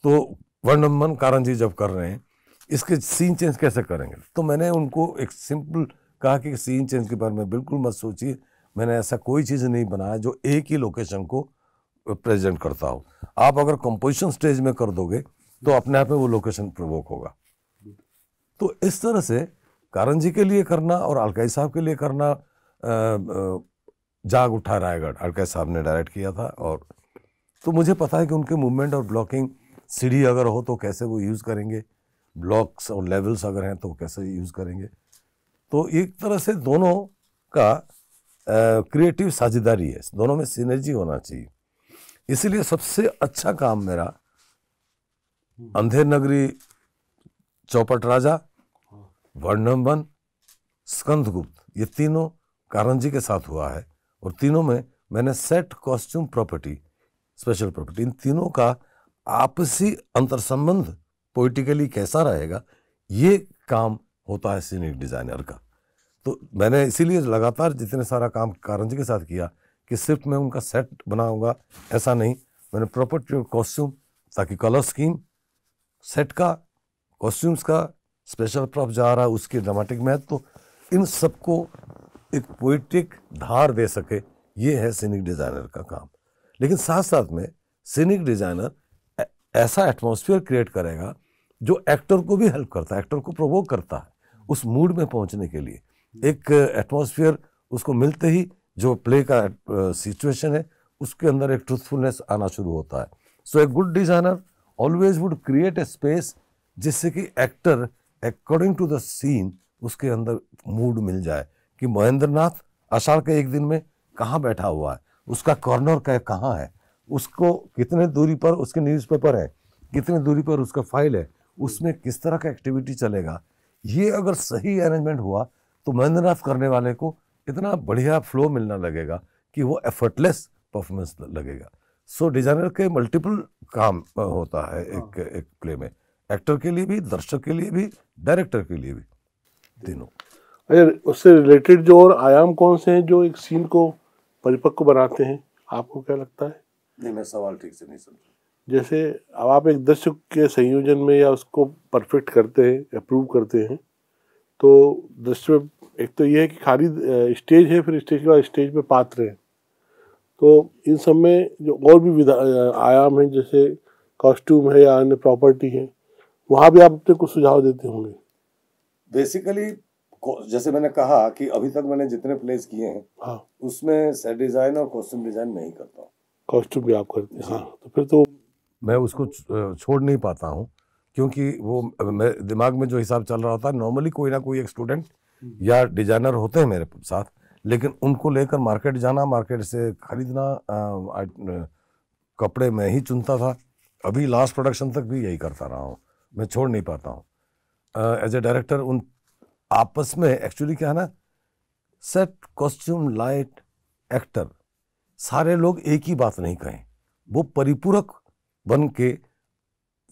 तो वर्णमन कारण जी जब कर रहे हैं इसके सीन चेंज कैसे करेंगे तो मैंने उनको एक सिंपल कहा कि सीन चेंज के बारे में बिल्कुल मत सोचिए मैंने ऐसा कोई चीज़ नहीं बनाया जो एक ही लोकेशन को प्रेजेंट करता हो आप अगर कंपोजिशन स्टेज में कर दोगे तो अपने आप में वो लोकेशन प्रवोक होगा तो इस तरह से कारण जी के लिए करना और अलकाई साहब के लिए करना जाग उठा रायगढ़ अलकाई साहब ने डायरेक्ट किया था और तो मुझे पता है कि उनके मूवमेंट और ब्लॉकिंग सीढ़ी अगर हो तो कैसे वो यूज़ करेंगे ब्लॉक्स और लेवल्स अगर हैं तो कैसे यूज़ करेंगे तो एक तरह से दोनों का क्रिएटिव साझेदारी है दोनों में सिनर्जी होना चाहिए इसलिए सबसे अच्छा काम मेरा अंधेर नगरी चौपट राजा वर्णम वन स्कंदगुप्त ये तीनों कारण जी के साथ हुआ है और तीनों में मैंने set costume property special property इन तीनों का आपसी अंतर संबंध पोइटिकली कैसा रहेगा ये काम होता है सीनिक डिज़ाइनर का तो मैंने इसीलिए लगातार जितने सारा काम कारण के साथ किया कि सिर्फ मैं उनका सेट बनाऊंगा ऐसा नहीं मैंने प्रॉपर कॉस्ट्यूम ताकि कलर स्कीम सेट का कॉस्ट्यूम्स का स्पेशल प्रॉप जा रहा है उसकी ड्रामेटिक महत्व तो इन सबको एक पोइटिक धार दे सके ये है सीनिक डिज़ाइनर का काम लेकिन साथ साथ में सीनिक डिज़ाइनर ऐसा एटमोसफियर क्रिएट करेगा जो एक्टर को भी हेल्प करता है एक्टर को प्रोवोक करता है उस मूड में पहुंचने के लिए एक एटमोसफियर उसको मिलते ही जो प्ले का सिचुएशन है उसके अंदर एक ट्रूथफुलनेस आना शुरू होता है so a good designer always would create a space जिससे कि actor according to the scene उसके अंदर मूड मिल जाए कि महेंद्र नाथ आषाढ़ के एक दिन में कहाँ बैठा हुआ है उसका कॉर्नर का कहाँ है उसको कितने दूरी पर उसके न्यूज़पेपर है कितने दूरी पर उसका फाइल है उसमें किस तरह का एक्टिविटी चलेगा ये अगर सही अरेंजमेंट हुआ तो महेंद्रनाथ करने वाले को इतना बढ़िया फ्लो मिलना लगेगा कि वो एफर्टलेस परफॉर्मेंस लगेगा सो so, डिजाइनर के मल्टीपल काम होता है हाँ। एक एक प्ले में एक्टर के लिए भी दर्शक के लिए भी डायरेक्टर के लिए भी तीनों अरे उससे रिलेटेड जो और आयाम कौन से हैं जो एक सीन को परिपक्व बनाते हैं आपको क्या लगता है नहीं मैं सवाल ठीक से नहीं समझा जैसे अब आप एक दृश्य के संयोजन में या उसको परफेक्ट करते हैं अप्रूव करते हैं तो दृश्य में एक तो ये है कि खाली स्टेज है फिर स्टेज के बाद स्टेज पे पात्र है तो इन सब में जो और भी विधा आयाम हैं जैसे कॉस्ट्यूम है या अन्य प्रॉपर्टी है वहाँ भी आप अपने कुछ सुझाव देते होंगे बेसिकली जैसे मैंने कहा कि अभी तक मैंने जितने प्लेस किए हैं हाँ उसमें सेट डिज़ाइन और कॉस्ट्यूम डिज़ाइन नहीं करता हूँ कॉस्ट्यूम भी आप करते हैं हाँ तो फिर तो मैं उसको छोड़ नहीं पाता हूँ क्योंकि वो मेरे दिमाग में जो हिसाब चल रहा होता है नॉर्मली कोई ना कोई एक स्टूडेंट हम्म। या डिजाइनर होते हैं मेरे साथ लेकिन उनको लेकर मार्केट जाना मार्केट से ख़रीदना कपड़े मैं ही चुनता था अभी लास्ट प्रोडक्शन तक भी यही करता रहा हूँ मैं छोड़ नहीं पाता हूँ एज ए डायरेक्टर उन आपस में एक्चुअली क्या है ना सेट कॉस्ट्यूम लाइट एक्टर सारे लोग एक ही बात नहीं कहें वो परिपूरक बन के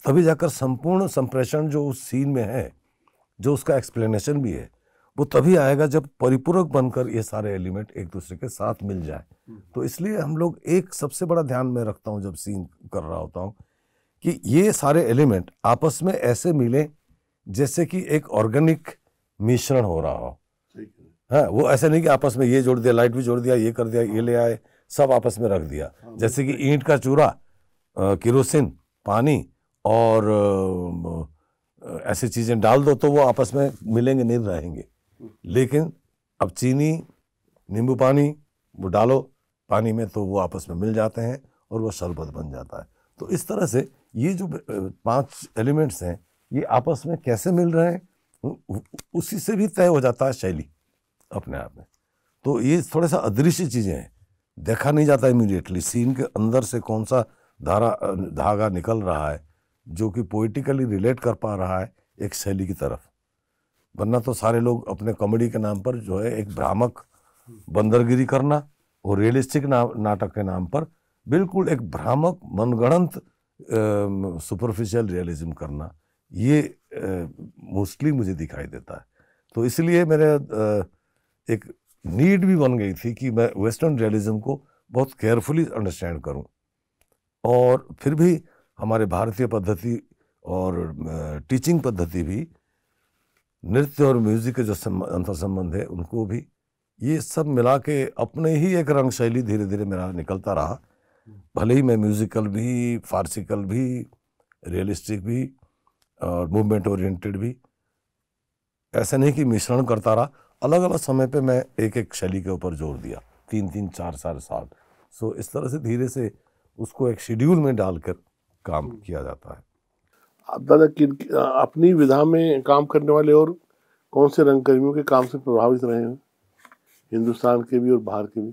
तभी जाकर संपूर्ण संप्रेषण जो उस सीन में है जो उसका एक्सप्लेनेशन भी है वो तभी आएगा जब परिपूरक बनकर ये सारे एलिमेंट एक दूसरे के साथ मिल जाए हम्म। तो इसलिए हम लोग एक सबसे बड़ा ध्यान में रखता हूँ जब सीन कर रहा होता हूँ कि ये सारे एलिमेंट आपस में ऐसे मिलें जैसे कि एक ऑर्गेनिक मिश्रण हो रहा हो है हाँ, वो ऐसे नहीं कि आपस में ये जोड़ दिया लाइट भी जोड़ दिया ये कर दिया ये ले आए सब आपस में रख दिया हाँ, जैसे कि ईंट का चूरा किरोसिन पानी और ऐसी चीज़ें डाल दो तो वो आपस में मिलेंगे नहीं रहेंगे लेकिन अब चीनी नींबू पानी वो डालो पानी में तो वो आपस में मिल जाते हैं और वो शरबत बन जाता है तो इस तरह से ये जो पांच एलिमेंट्स हैं ये आपस में कैसे मिल रहे हैं उसी से भी तय हो जाता है शैली अपने आप में तो ये थोड़ा सा अदृश्य चीज़ें हैं देखा नहीं जाता इमीडिएटली सीन के अंदर से कौन सा धारा धागा निकल रहा है जो कि पोइटिकली रिलेट कर पा रहा है एक शैली की तरफ वरना तो सारे लोग अपने कॉमेडी के नाम पर जो है एक भ्रामक बंदरगिरी करना और रियलिस्टिक ना, नाटक के नाम पर बिल्कुल एक भ्रामक मनगणंत सुपरफिशियल रियलिज्म करना ये मोस्टली मुझे दिखाई देता है तो इसलिए मेरे आ, एक नीड भी बन गई थी कि मैं वेस्टर्न रियलिज्म को बहुत केयरफुली अंडरस्टैंड करूं और फिर भी हमारे भारतीय पद्धति और टीचिंग पद्धति भी नृत्य और म्यूज़िक के जो अंतर संबंध है उनको भी ये सब मिला के अपने ही एक रंग शैली धीरे धीरे मेरा निकलता रहा भले ही मैं म्यूज़िकल भी फारसिकल भी रियलिस्टिक भी और मूवमेंट ओरिएंटेड भी ऐसा नहीं कि मिश्रण करता रहा अलग अलग समय पे मैं एक एक शैली के ऊपर जोर दिया तीन तीन चार चार साल सो इस तरह से धीरे से उसको एक शेड्यूल में डालकर काम हम्म। किया जाता है आप दादा किन अपनी विधा में काम करने वाले और कौन से रंगकर्मियों के काम से प्रभावित रहे हैं हिंदुस्तान के भी और बाहर के भी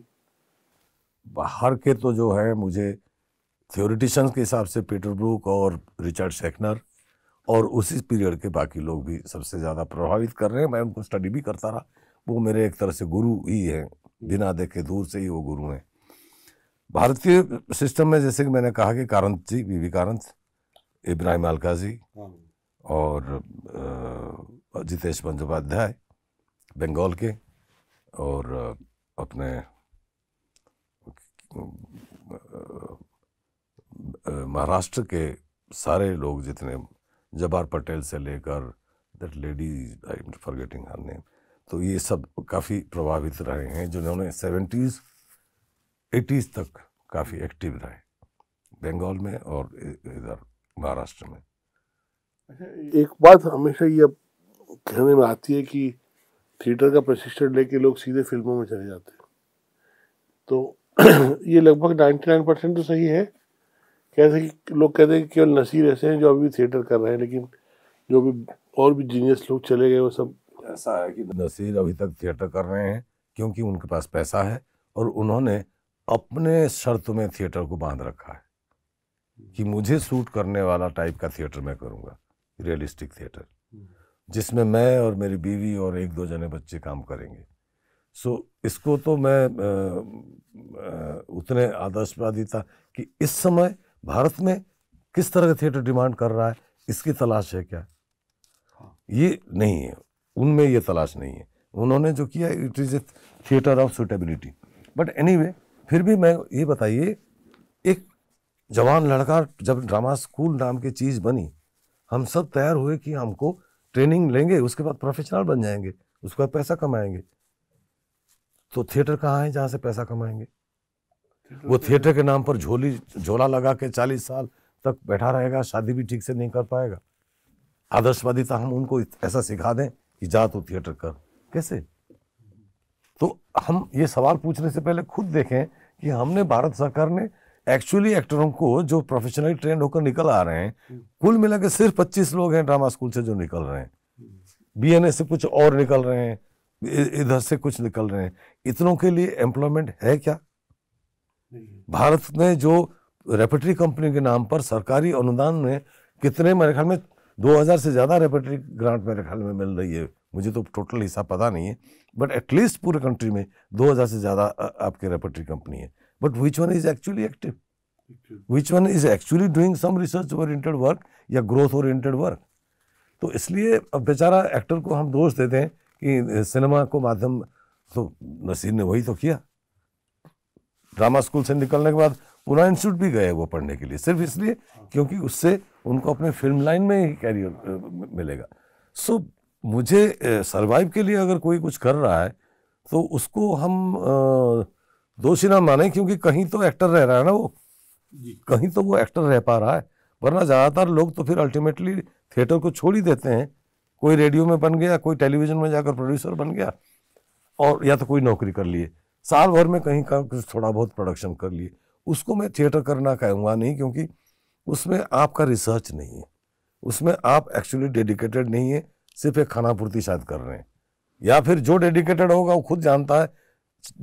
बाहर के तो जो है मुझे थियोरिटिशंस के हिसाब से पीटर ब्रूक और रिचर्ड शेखनर और उसी पीरियड के बाकी लोग भी सबसे ज़्यादा प्रभावित कर रहे हैं मैं उनको स्टडी भी करता रहा वो मेरे एक तरह से गुरु ही हैं हम्म। बिना देखे दूर से ही वो गुरु हैं भारतीय सिस्टम में जैसे कि मैंने कहा कि कारंत जी बीवी कारंत इब्राहिम अलकाजी हाँ। और जितेश बंदोपाध्याय बंगाल के और अपने महाराष्ट्र के सारे लोग जितने जबार पटेल से लेकर that ladies I am forgetting her name तो ये सब काफ़ी प्रभावित रहे हैं जिन्होंने सेवेंटीज़ एटीज़ तक काफ़ी एक्टिव रहे बंगाल में और इधर महाराष्ट्र में अच्छा, एक बात हमेशा ये कहने में आती है कि थिएटर का प्रशिक्षण लेके लोग सीधे फिल्मों में चले जाते हैं तो ये लगभग 99 परसेंट तो सही है कैसे कि लोग कहते हैं कि केवल नसीर ऐसे हैं जो अभी भी थिएटर कर रहे हैं लेकिन जो भी और भी जीनियस लोग चले गए वो सब ऐसा है कि नसीर अभी तक थिएटर कर रहे हैं क्योंकि उनके पास पैसा है और उन्होंने अपने शर्त में थिएटर को बांध रखा है कि हम्म। मुझे सूट करने वाला टाइप का थिएटर मैं करूँगा रियलिस्टिक थिएटर हम्म। जिसमें मैं और मेरी बीवी और एक दो जने बच्चे काम करेंगे सो इसको तो मैं उतने आदर्शवादी था कि इस समय भारत में किस तरह का थिएटर डिमांड कर रहा है इसकी तलाश है क्या हाँ। ये नहीं है उनमें ये तलाश नहीं है उन्होंने जो किया it is a theatre of suitability but any anyway, फिर भी मैं ये बताइए एक जवान लड़का जब ड्रामा स्कूल नाम की चीज़ बनी हम सब तैयार हुए कि हमको ट्रेनिंग लेंगे उसके बाद प्रोफेशनल बन जाएंगे उसके बाद पैसा कमाएंगे तो थिएटर कहाँ है जहाँ से पैसा कमाएंगे वो थिएटर के नाम पर झोली झोला लगा के चालीस साल तक बैठा रहेगा शादी भी ठीक से नहीं कर पाएगा आदर्शवादी तो हम उनको ऐसा सिखा दें कि जा तो थिएटर कर कैसे तो हम ये सवाल पूछने से पहले खुद देखें कि हमने भारत सरकार ने एक्चुअली एक्टरों को जो प्रोफेशनली ट्रेंड होकर निकल आ रहे हैं हम्म। कुल मिला के सिर्फ पच्चीस लोग हैं ड्रामा स्कूल से जो निकल रहे हैं बी से कुछ और निकल रहे हैं इधर से कुछ निकल रहे हैं इतनों के लिए एम्प्लॉयमेंट है क्या भारत ने जो रेपेटरी कंपनी के नाम पर सरकारी अनुदान में कितने मेरे ख्याल में 2000 से ज़्यादा रेपेटरी ग्रांट मेरे ख्याल में मिल रही है मुझे तो टोटल हिसाब पता नहीं है बट एटलीस्ट पूरे कंट्री में 2000 से ज़्यादा आपके रेपटरी कंपनी है but which one is actually active which one is actually doing some research oriented work या ग्रोथ ओरिएंटेड वर्क तो इसलिए अब बेचारा एक्टर को हम दोष देते हैं कि सिनेमा को माध्यम तो नसीर ने वही तो किया ड्रामा स्कूल से निकलने के बाद पूरा इंस्टीट्यूट भी गए वो पढ़ने के लिए सिर्फ इसलिए क्योंकि उससे उनको अपने फिल्म लाइन में ही कैरियर मिलेगा सो so, मुझे सरवाइव के लिए अगर कोई कुछ कर रहा है तो उसको हम दोषी ना माने क्योंकि कहीं तो एक्टर रह रहा है ना वो कहीं तो वो एक्टर रह पा रहा है वरना ज़्यादातर लोग तो फिर अल्टीमेटली थिएटर को छोड़ ही देते हैं कोई रेडियो में बन गया कोई टेलीविज़न में जाकर प्रोड्यूसर बन गया और या तो कोई नौकरी कर लिए साल भर में कहीं का कुछ थोड़ा बहुत प्रोडक्शन कर लिए उसको मैं थिएटर करना कहूँगा नहीं क्योंकि उसमें आपका रिसर्च नहीं है उसमें आप एक्चुअली डेडिकेटेड नहीं है सिर्फ एक खाना पूर्ति शायद कर रहे हैं या फिर जो डेडिकेटेड होगा वो खुद जानता है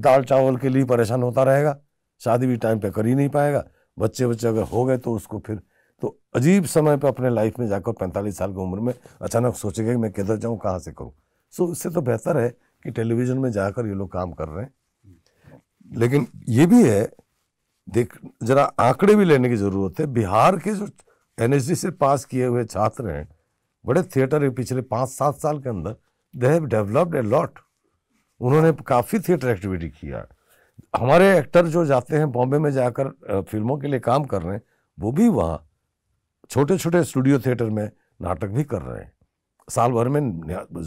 दाल चावल के लिए परेशान होता रहेगा शादी भी टाइम पे कर ही नहीं पाएगा बच्चे बच्चे अगर हो गए तो उसको फिर तो अजीब समय पर अपने लाइफ में जाकर पैंतालीस साल की उम्र में अचानक सोचेगा कि मैं किधर जाऊँ कहाँ से करूँ सो इससे तो बेहतर है कि टेलीविज़न में जाकर ये लोग काम कर रहे हैं लेकिन ये भी है देख जरा आंकड़े भी लेने की ज़रूरत है बिहार के जो एन से पास किए हुए छात्र हैं बड़े थिएटर पिछले पाँच सात साल के अंदर they have developed a lot उन्होंने काफ़ी थिएटर एक्टिविटी किया हमारे एक्टर जो जाते हैं बॉम्बे में जाकर फिल्मों के लिए काम कर रहे हैं वो भी वहाँ छोटे छोटे स्टूडियो थिएटर में नाटक भी कर रहे हैं साल भर में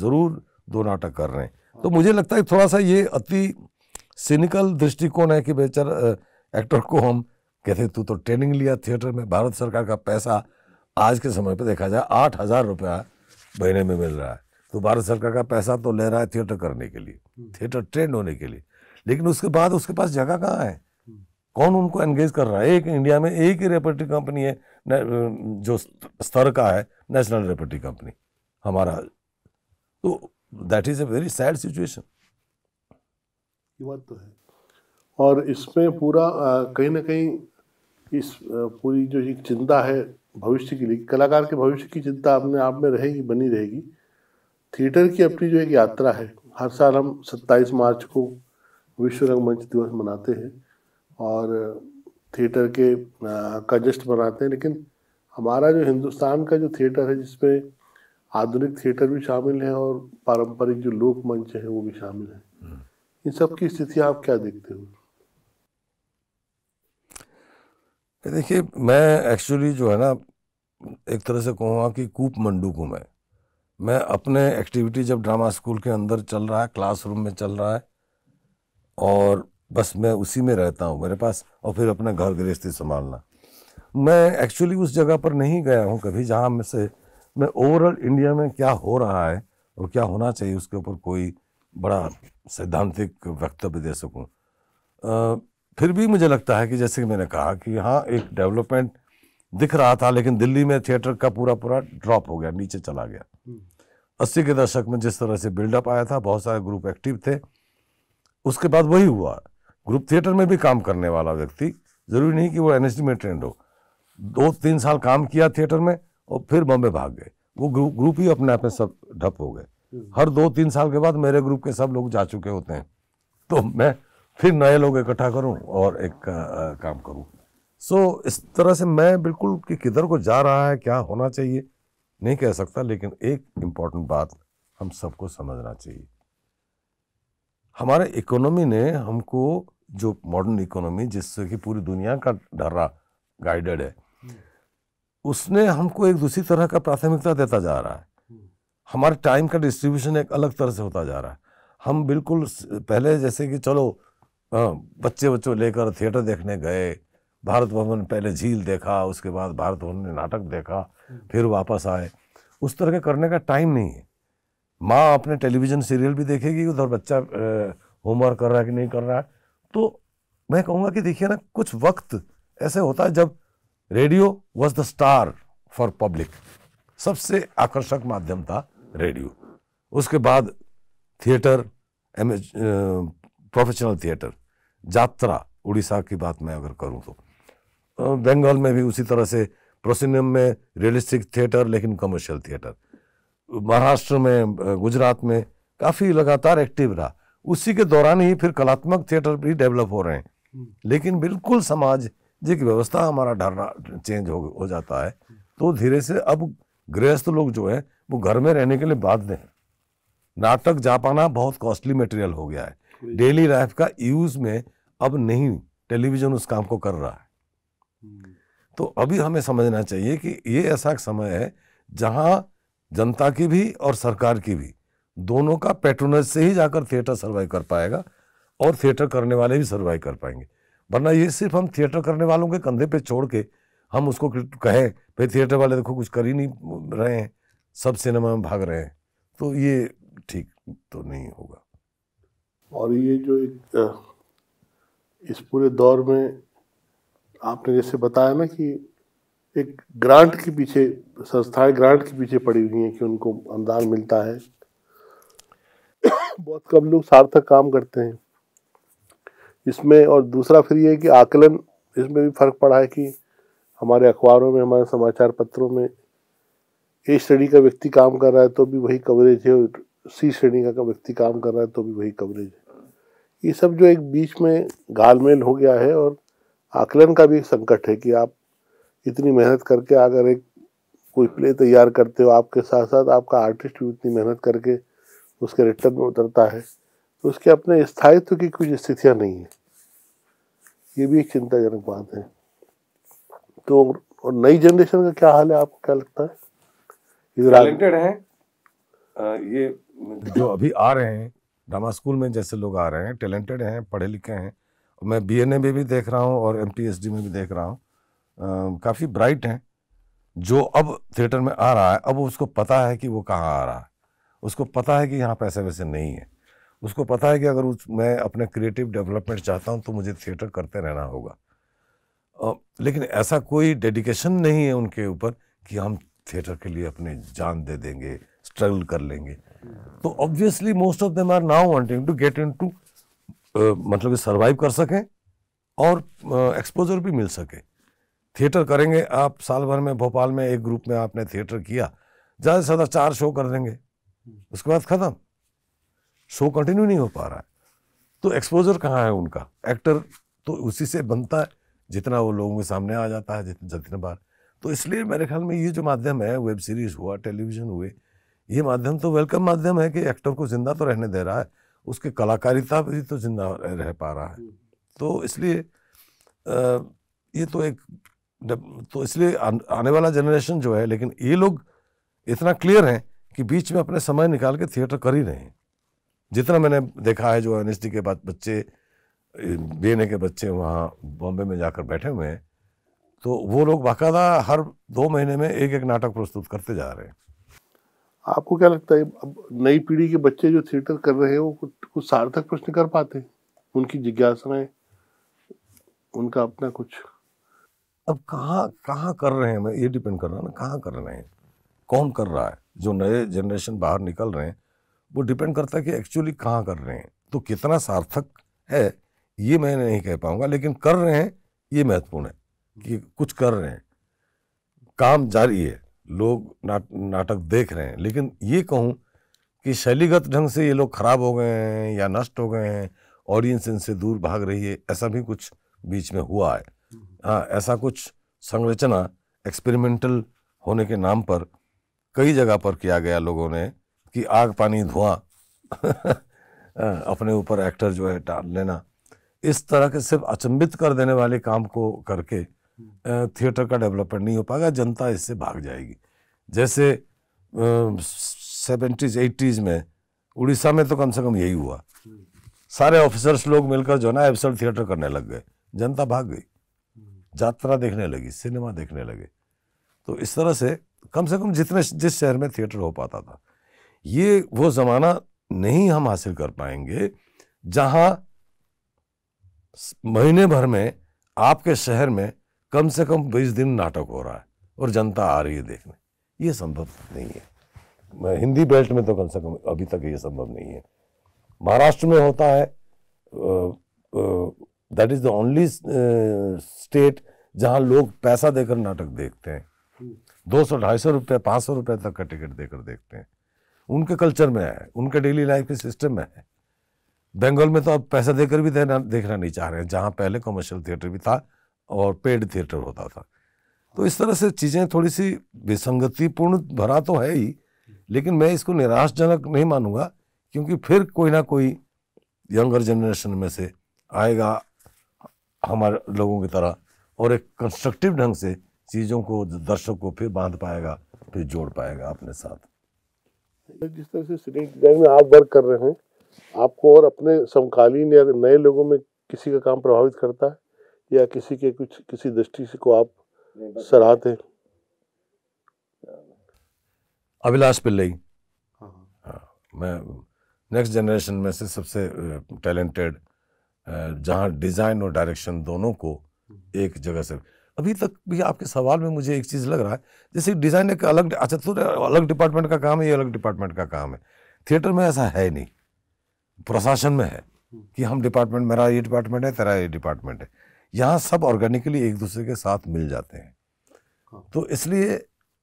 ज़रूर दो नाटक कर रहे हैं तो मुझे लगता है थोड़ा सा ये अति सिनिकल दृष्टिकोण है कि बेचारा एक्टर को हम कहते तू तो ट्रेनिंग लिया थिएटर में भारत सरकार का पैसा आज के समय पर देखा जाए आठ हज़ार रुपया महीने में मिल रहा है तो भारत सरकार का पैसा तो ले रहा है थिएटर करने के लिए हम्म। थिएटर ट्रेंड होने के लिए लेकिन उसके बाद उसके पास जगह कहाँ है हम्म। कौन उनको एंगेज कर रहा है एक इंडिया में एक ही रेपर्टरी कंपनी है जो स्तर का है नेशनल रेपर्टरी कंपनी हमारा तो that is a very sad situation तो है और इसमें पूरा कहीं ना कहीं इस पूरी जो एक चिंता है भविष्य के लिए कलाकार के भविष्य की चिंता अपने आप में रहेगी बनी रहेगी थिएटर की अपनी जो एक यात्रा है हर साल हम 27 मार्च को विश्व रंगमंच दिवस मनाते हैं और थिएटर के का जश्न मनाते हैं लेकिन हमारा जो हिंदुस्तान का जो थिएटर है जिसमें आधुनिक थिएटर भी शामिल है और पारंपरिक जो लोक मंच है वो भी शामिल है हम्म। इन सब की स्थिति आप क्या देखते हो देखिए मैं एक्चुअली जो है ना एक तरह से कहूँगा कि कूप मंडूक हूँ मैं मैं अपने एक्टिविटी जब ड्रामा स्कूल के अंदर चल रहा है क्लासरूम में चल रहा है और बस मैं उसी में रहता हूँ मेरे पास और फिर अपना घर गृहस्थी संभालना मैं एक्चुअली उस जगह पर नहीं गया हूँ कभी जहाँ में से मैं ओवरऑल इंडिया में क्या हो रहा है और क्या होना चाहिए उसके ऊपर कोई बड़ा सैद्धांतिक वक्तव्य दे सकूँ फिर भी मुझे लगता है कि जैसे कि मैंने कहा कि हाँ एक डेवलपमेंट दिख रहा था लेकिन दिल्ली में थिएटर का पूरा पूरा ड्रॉप हो गया नीचे चला गया हम्म। अस्सी के दशक में जिस तरह से बिल्डअप आया था बहुत सारे ग्रुप एक्टिव थे उसके बाद वही हुआ ग्रुप थिएटर में भी काम करने वाला व्यक्ति ज़रूरी नहीं कि वो एन में ट्रेंड हो दो तीन साल काम किया थिएटर में और फिर बॉम्बे भाग गए वो ग्रुप ग्रुप ही अपने आप में सब ढप हो गए हम्म। हर दो तीन साल के बाद मेरे ग्रुप के सब लोग जा चुके होते हैं तो मैं फिर नए लोग इकट्ठा करूं और एक आ, काम करूं सो so, इस तरह से मैं बिल्कुल कि किधर को जा रहा है क्या होना चाहिए नहीं कह सकता लेकिन एक इम्पॉर्टेंट बात हम सबको समझना चाहिए हमारे इकोनॉमी ने हमको जो मॉडर्न इकोनॉमी जिससे कि पूरी दुनिया का ढर्रा गाइडेड है उसने हमको एक दूसरी तरह का प्राथमिकता देता जा रहा है हमारे टाइम का डिस्ट्रीब्यूशन एक अलग तरह से होता जा रहा है हम बिल्कुल पहले जैसे कि चलो बच्चे बच्चों लेकर थिएटर देखने गए भारत भवन पहले झील देखा उसके बाद भारत भवन ने नाटक देखा हम्म। फिर वापस आए उस तरह के करने का टाइम नहीं है माँ अपने टेलीविज़न सीरियल भी देखेगी उधर बच्चा होमवर्क कर रहा है कि नहीं कर रहा है तो मैं कहूँगा कि देखिए ना कुछ वक्त ऐसे होता है जब radio was the star for public सबसे आकर्षक माध्यम था रेडियो उसके बाद थिएटर एम प्रोफेशनल थिएटर यात्रा उड़ीसा की बात मैं अगर करूँ तो बंगाल में भी उसी तरह से प्रोसिनियम में रियलिस्टिक थिएटर लेकिन कमर्शियल थिएटर महाराष्ट्र में गुजरात में काफ़ी लगातार एक्टिव रहा उसी के दौरान ही फिर कलात्मक थिएटर भी डेवलप हो रहे हैं हम्म। लेकिन बिल्कुल समाज जी की व्यवस्था हमारा ढरना चेंज हो हो जाता है तो धीरे से अब गृहस्थ लोग जो है वो घर में रहने के लिए बाध्य हैं नाटक जा पाना बहुत कॉस्टली मटेरियल हो गया है डेली लाइफ का यूज़ में अब नहीं टेलीविज़न उस काम को कर रहा है हम्म। तो अभी हमें समझना चाहिए कि ये ऐसा समय है जहां जनता की भी और सरकार की भी दोनों का पैट्रोनेज से ही जाकर थिएटर सर्वाइव कर पाएगा और थिएटर करने वाले भी सर्वाइव कर पाएंगे वरना ये सिर्फ हम थिएटर करने वालों के कंधे पे छोड़ के हम उसको कहें भाई थिएटर वाले देखो कुछ कर ही नहीं रहे हैं सब सिनेमा में भाग रहे हैं तो ये ठीक तो नहीं होगा और ये जो एक इस पूरे दौर में आपने जैसे बताया ना कि एक ग्रांट के पीछे संस्थाएं ग्रांट के पीछे पड़ी हुई हैं कि उनको अनुदान मिलता है बहुत कम लोग सार्थक काम करते हैं इसमें और दूसरा फिर ये कि आकलन इसमें भी फर्क पड़ा है कि हमारे अखबारों में हमारे समाचार पत्रों में ए श्रेणी का व्यक्ति काम कर रहा है तो भी वही कवरेज है और सी श्रेणी का व्यक्ति काम कर रहा है तो भी वही कवरेज है ये सब जो एक बीच में घालमेल हो गया है और आकलन का भी संकट है कि आप इतनी मेहनत करके अगर एक कोई प्ले तैयार करते हो आपके साथ साथ आपका आर्टिस्ट भी इतनी मेहनत करके उसके रिटर्न में उतरता है तो उसके अपने स्थायित्व की कुछ स्थितियाँ नहीं है ये भी एक चिंताजनक बात है तो और नई जनरेशन का क्या हाल है आपको क्या लगता है टैलेंटेड है ये जो अभी आ रहे हैं ड्रामा स्कूल में जैसे लोग आ रहे हैं टैलेंटेड हैं पढ़े लिखे हैं मैं बी एन ए में भी देख रहा हूँ और एम एस डी में भी देख रहा हूँ काफ़ी ब्राइट हैं जो अब थिएटर में आ रहा है अब उसको पता है कि वो कहाँ आ रहा है उसको पता है कि यहाँ पैसे वैसे नहीं है उसको पता है कि अगर उस मैं अपने क्रिएटिव डेवलपमेंट चाहता हूँ तो मुझे थिएटर करते रहना होगा लेकिन ऐसा कोई डेडिकेशन नहीं है उनके ऊपर कि हम थिएटर के लिए अपने जान दे देंगे स्ट्रगल कर लेंगे तो obviously most of them are now wanting to get into मतलब कि सर्वाइव कर सकें और एक्सपोजर भी मिल सके थिएटर करेंगे आप साल भर में भोपाल में एक ग्रुप में आपने थिएटर किया ज़्यादा से ज़्यादा चार शो कर देंगे उसके बाद ख़त्म शो कंटिन्यू नहीं हो पा रहा है तो एक्सपोजर कहाँ है उनका एक्टर तो उसी से बनता है जितना वो लोगों के सामने आ जाता है जितने जितने बार तो इसलिए मेरे ख्याल में ये जो माध्यम है वेब सीरीज़ हुआ टेलीविज़न हुए ये माध्यम तो वेलकम माध्यम है कि एक्टर को ज़िंदा तो रहने दे रहा है उसकी कलाकारिता भी तो जिंदा रह पा रहा है तो इसलिए ये तो एक तो इसलिए आने वाला जनरेशन जो है लेकिन ये लोग इतना क्लियर हैं कि बीच में अपने समय निकाल के थिएटर कर ही रहे हैं जितना मैंने देखा है जो एन के बाद बच्चे बी के बच्चे वहाँ बॉम्बे में जाकर बैठे हुए हैं तो वो लोग बाकायदा हर दो महीने में एक एक नाटक प्रस्तुत करते जा रहे हैं आपको क्या लगता है अब नई पीढ़ी के बच्चे जो थिएटर कर रहे हैं वो कुछ कुछ सार्थक प्रश्न कर पाते हैं उनकी जिज्ञासाएं उनका अपना कुछ अब कहाँ कहाँ कर रहे हैं मैं ये डिपेंड कर रहा ना कहाँ कर रहे हैं कौन कर रहा है जो नए जनरेशन बाहर निकल रहे हैं वो डिपेंड करता है कि एक्चुअली कहाँ कर रहे हैं तो कितना सार्थक है ये मैं नहीं कह पाऊंगा लेकिन कर रहे हैं ये महत्वपूर्ण है कि कुछ कर रहे हैं काम जारी है लोग नाट, नाटक देख रहे हैं लेकिन ये कहूँ कि शैलीगत ढंग से ये लोग खराब हो गए हैं या नष्ट हो गए हैं ऑडियंस इनसे दूर भाग रही है ऐसा भी कुछ बीच में हुआ है हाँ ऐसा कुछ संरचना एक्सपेरिमेंटल होने के नाम पर कई जगह पर किया गया लोगों ने कि आग पानी धुआं हाँ, अपने ऊपर एक्टर जो है टाल लेना इस तरह के सिर्फ अचंभित कर देने वाले काम को करके थिएटर का डेवलपमेंट नहीं हो पाएगा जनता इससे भाग जाएगी जैसे सेवेंटीज़ एटीज में उड़ीसा में तो कम से कम यही हुआ सारे ऑफिसर्स लोग मिलकर जो ना एपिसोड थिएटर करने लग गए जनता भाग गई यात्रा देखने लगी सिनेमा देखने लगे तो इस तरह से कम से कम जितने जिस शहर में थिएटर हो पाता था ये वो ज़माना नहीं हम हासिल कर पाएंगे जहाँ महीने भर में आपके शहर में कम से कम बीस दिन नाटक हो रहा है और जनता आ रही है देखने ये संभव नहीं है हिंदी बेल्ट में तो कम से कम अभी तक ये संभव नहीं है महाराष्ट्र में होता है that is the only state जहाँ लोग पैसा देकर नाटक देखते हैं दो सौ ढाई सौ रुपये पाँच सौ रुपये तक का टिकट देकर देखते हैं उनके कल्चर में है उनके डेली लाइफ के सिस्टम में है बंगाल में तो अब पैसा देकर भी देखना देखना नहीं चाह रहे हैं जहाँ पहले कमर्शियल थिएटर भी था और पेड थिएटर होता था तो इस तरह से चीज़ें थोड़ी सी विसंगतिपूर्ण भरा तो है ही लेकिन मैं इसको निराशजनक नहीं मानूंगा क्योंकि फिर कोई ना कोई यंगर जनरेशन में से आएगा हमारे लोगों की तरह और एक कंस्ट्रक्टिव ढंग से चीज़ों को दर्शक को फिर बांध पाएगा फिर जोड़ पाएगा अपने साथ जिस तरह से सिनेट डिजाइन में आप वर्क कर रहे हैं आपको और अपने समकालीन या नए लोगों में किसी का काम प्रभावित करता है या किसी के कुछ किसी दृष्टि से को आप सराहते अभिलाष हाँ, हाँ।, हाँ। मैं नेक्स्ट जनरेशन में से सबसे टैलेंटेड जहाँ डिज़ाइन और डायरेक्शन दोनों को हम्म। एक जगह से अभी तक भी आपके सवाल में मुझे एक चीज़ लग रहा है जैसे डिज़ाइन एक अलग अच्छा तो, तो अलग डिपार्टमेंट का काम है ये अलग डिपार्टमेंट का काम है थिएटर में ऐसा है नहीं प्रशासन में है हम्म। कि हम डिपार्टमेंट मेरा ये डिपार्टमेंट है तेरा ये डिपार्टमेंट है यहाँ सब ऑर्गेनिकली एक दूसरे के साथ मिल जाते हैं हाँ। तो इसलिए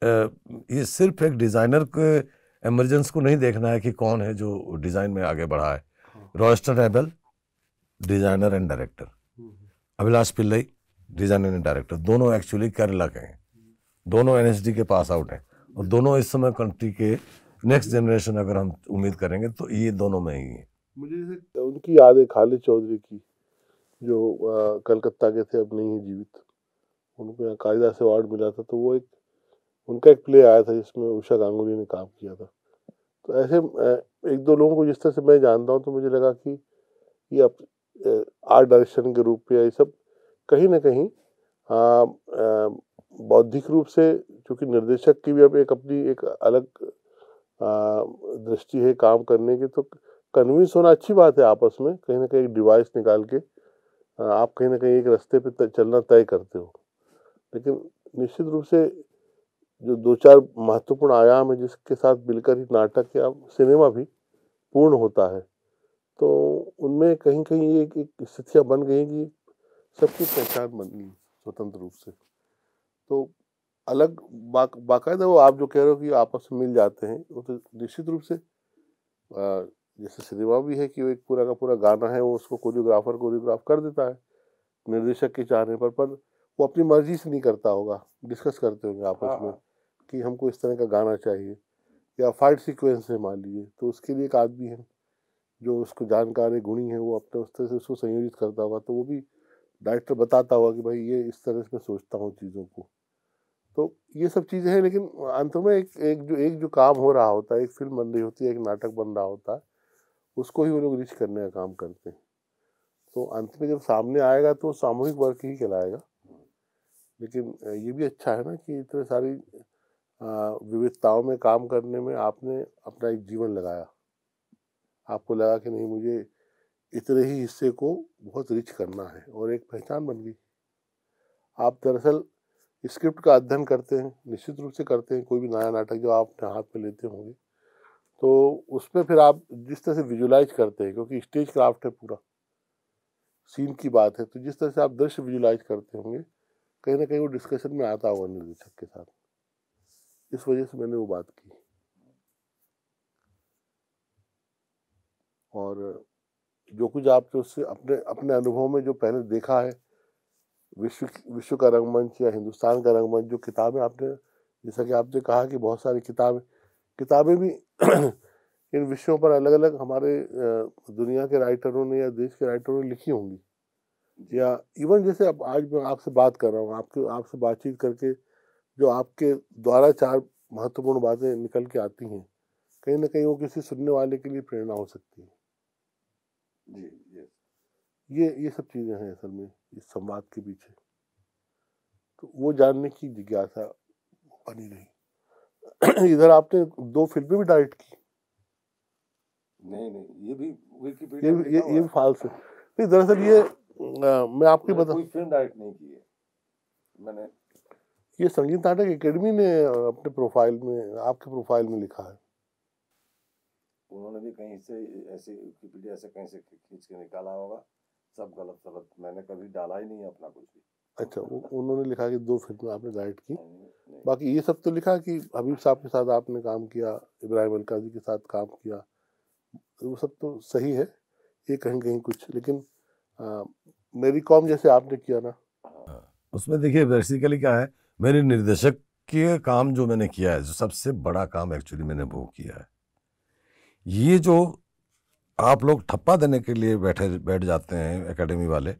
ये सिर्फ एक डिज़ाइनर के एमरजेंस को नहीं देखना है कि कौन है जो डिज़ाइन में आगे बढ़ा है Roysten Abel designer and director Abhilash Pillai designer and director दोनों एक्चुअली केरला के हैं दोनों एन के पास आउट हैं और दोनों इस समय कंट्री के नेक्स्ट जनरेशन अगर हम उम्मीद करेंगे तो ये दोनों में ही है मुझे उनकी याद है खालिद चौधरी की जो कलकत्ता के थे अब नहीं है जीवित उनको यहाँ कालिदास अवार्ड मिला था तो वो एक उनका एक प्ले आया था जिसमें उषा गांगुली ने काम किया था तो ऐसे एक दो लोगों को जिस तरह से मैं जानता हूँ तो मुझे लगा कि ये अब आर्ट डायरेक्शन के रूप में ये सब कहीं ना कहीं बौद्धिक रूप से चूँकि निर्देशक की भी अब एक अपनी एक अलग दृष्टि है काम करने की तो कन्विंस होना अच्छी बात है आपस में कहीं ना कहीं एक डिवाइस निकाल के हाँ, आप कहीं ना कहीं एक रास्ते पे चलना तय करते हो लेकिन निश्चित रूप से जो दो चार महत्वपूर्ण आयाम है जिसके साथ मिलकर ही नाटक या सिनेमा भी पूर्ण होता है तो उनमें कहीं कहीं एक एक स्थितियाँ बन गई कि सबकी पहचान बन गई स्वतंत्र रूप से तो अलग बा, बाकायदा वो आप जो कह रहे हो कि आपस में मिल जाते हैं वो तो निश्चित रूप से आ, जैसे सिनेमा भी है कि वो एक पूरा का पूरा गाना है वो उसको कोरियोग्राफर कोरियोग्राफ कर देता है निर्देशक के चाहने पर पर वो अपनी मर्जी से नहीं करता होगा डिस्कस करते होंगे आपस हाँ, में हाँ। कि हमको इस तरह का गाना चाहिए या फाइट सीक्वेंस है मान लीजिए तो उसके लिए एक आदमी है जो उसको जानकार है गुणी है वो अपने उस तरह से उसको संयोजित करता होगा तो वो भी डायरेक्टर बताता होगा कि भाई ये इस तरह से मैं सोचता हूँ चीज़ों को तो ये सब चीज़ें हैं लेकिन अंत में एक एक जो एक जो काम हो रहा होता है एक फिल्म बन रही होती है एक नाटक बन रहा होता है उसको ही वो लोग रिच करने का काम करते हैं तो अंत में जब सामने आएगा तो सामूहिक वर्क ही कहलाएगा लेकिन ये भी अच्छा है ना कि इतने सारी विविधताओं में काम करने में आपने अपना एक जीवन लगाया आपको लगा कि नहीं मुझे इतने ही हिस्से को बहुत रिच करना है और एक पहचान बन गई आप दरअसल स्क्रिप्ट का अध्ययन करते हैं निश्चित रूप से करते हैं कोई भी नया नाटक जो आप अपने हाथ में लेते होंगे तो उस पर फिर आप जिस तरह से विजुलाइज करते हैं क्योंकि स्टेज क्राफ्ट है पूरा सीन की बात है तो जिस तरह से आप दृश्य विजुलाइज करते होंगे कहीं ना कहीं वो डिस्कशन में आता हुआ निर्देशक के साथ इस वजह से मैंने वो बात की और जो कुछ आपने उससे अपने अपने अनुभव में जो पहले देखा है विश्व विश्व का रंगमंच या हिंदुस्तान का रंगमंच जो किताबें आपने जैसा कि आपने कहा कि बहुत सारी किताबें किताबें भी इन विषयों पर अलग अलग हमारे दुनिया के राइटरों ने या देश के राइटरों ने लिखी होंगी या इवन जैसे अब आज मैं आपसे बात कर रहा हूँ आपके आपसे बातचीत करके जो आपके द्वारा चार महत्वपूर्ण बातें निकल के आती हैं कहीं ना कहीं वो किसी सुनने वाले के लिए प्रेरणा हो सकती है जी जी ये ये सब चीज़ें हैं असल में इस संवाद के पीछे तो वो जानने की जिज्ञासा बनी रही इधर आपने दो फिल्में भी डायरेक्ट की नहीं नहीं ये भी ये, ये, ये फाल्स है नहीं दरअसल ये आ, मैं आपकी बता कोई फिल्म डायरेक्ट नहीं की है मैंने ये संगीत नाटक एकेडमी ने अपने प्रोफाइल में आपके प्रोफाइल में लिखा है उन्होंने भी कहीं से ऐसे विकिपीडिया से कहीं से खींच के निकाला होगा सब गलत गलत मैंने कभी डाला ही नहीं है अपना कुछ भी अच्छा उन्होंने लिखा कि दो फिल्म आपने डायरेक्ट की बाकी ये सब तो लिखा कि हबीब साहब के साथ आपने काम किया इब्राहिम अलकाजी के साथ काम किया वो सब तो सही है ये कहीं कहीं कुछ लेकिन आ, मेरी कॉम जैसे आपने किया ना हाँ, उसमें देखिए बेसिकली क्या है मेरे निर्देशक के काम जो मैंने किया है जो सबसे बड़ा काम एक्चुअली मैंने वो किया है ये जो आप लोग ठप्पा देने के लिए बैठे बैठ जाते हैं एकेडमी वाले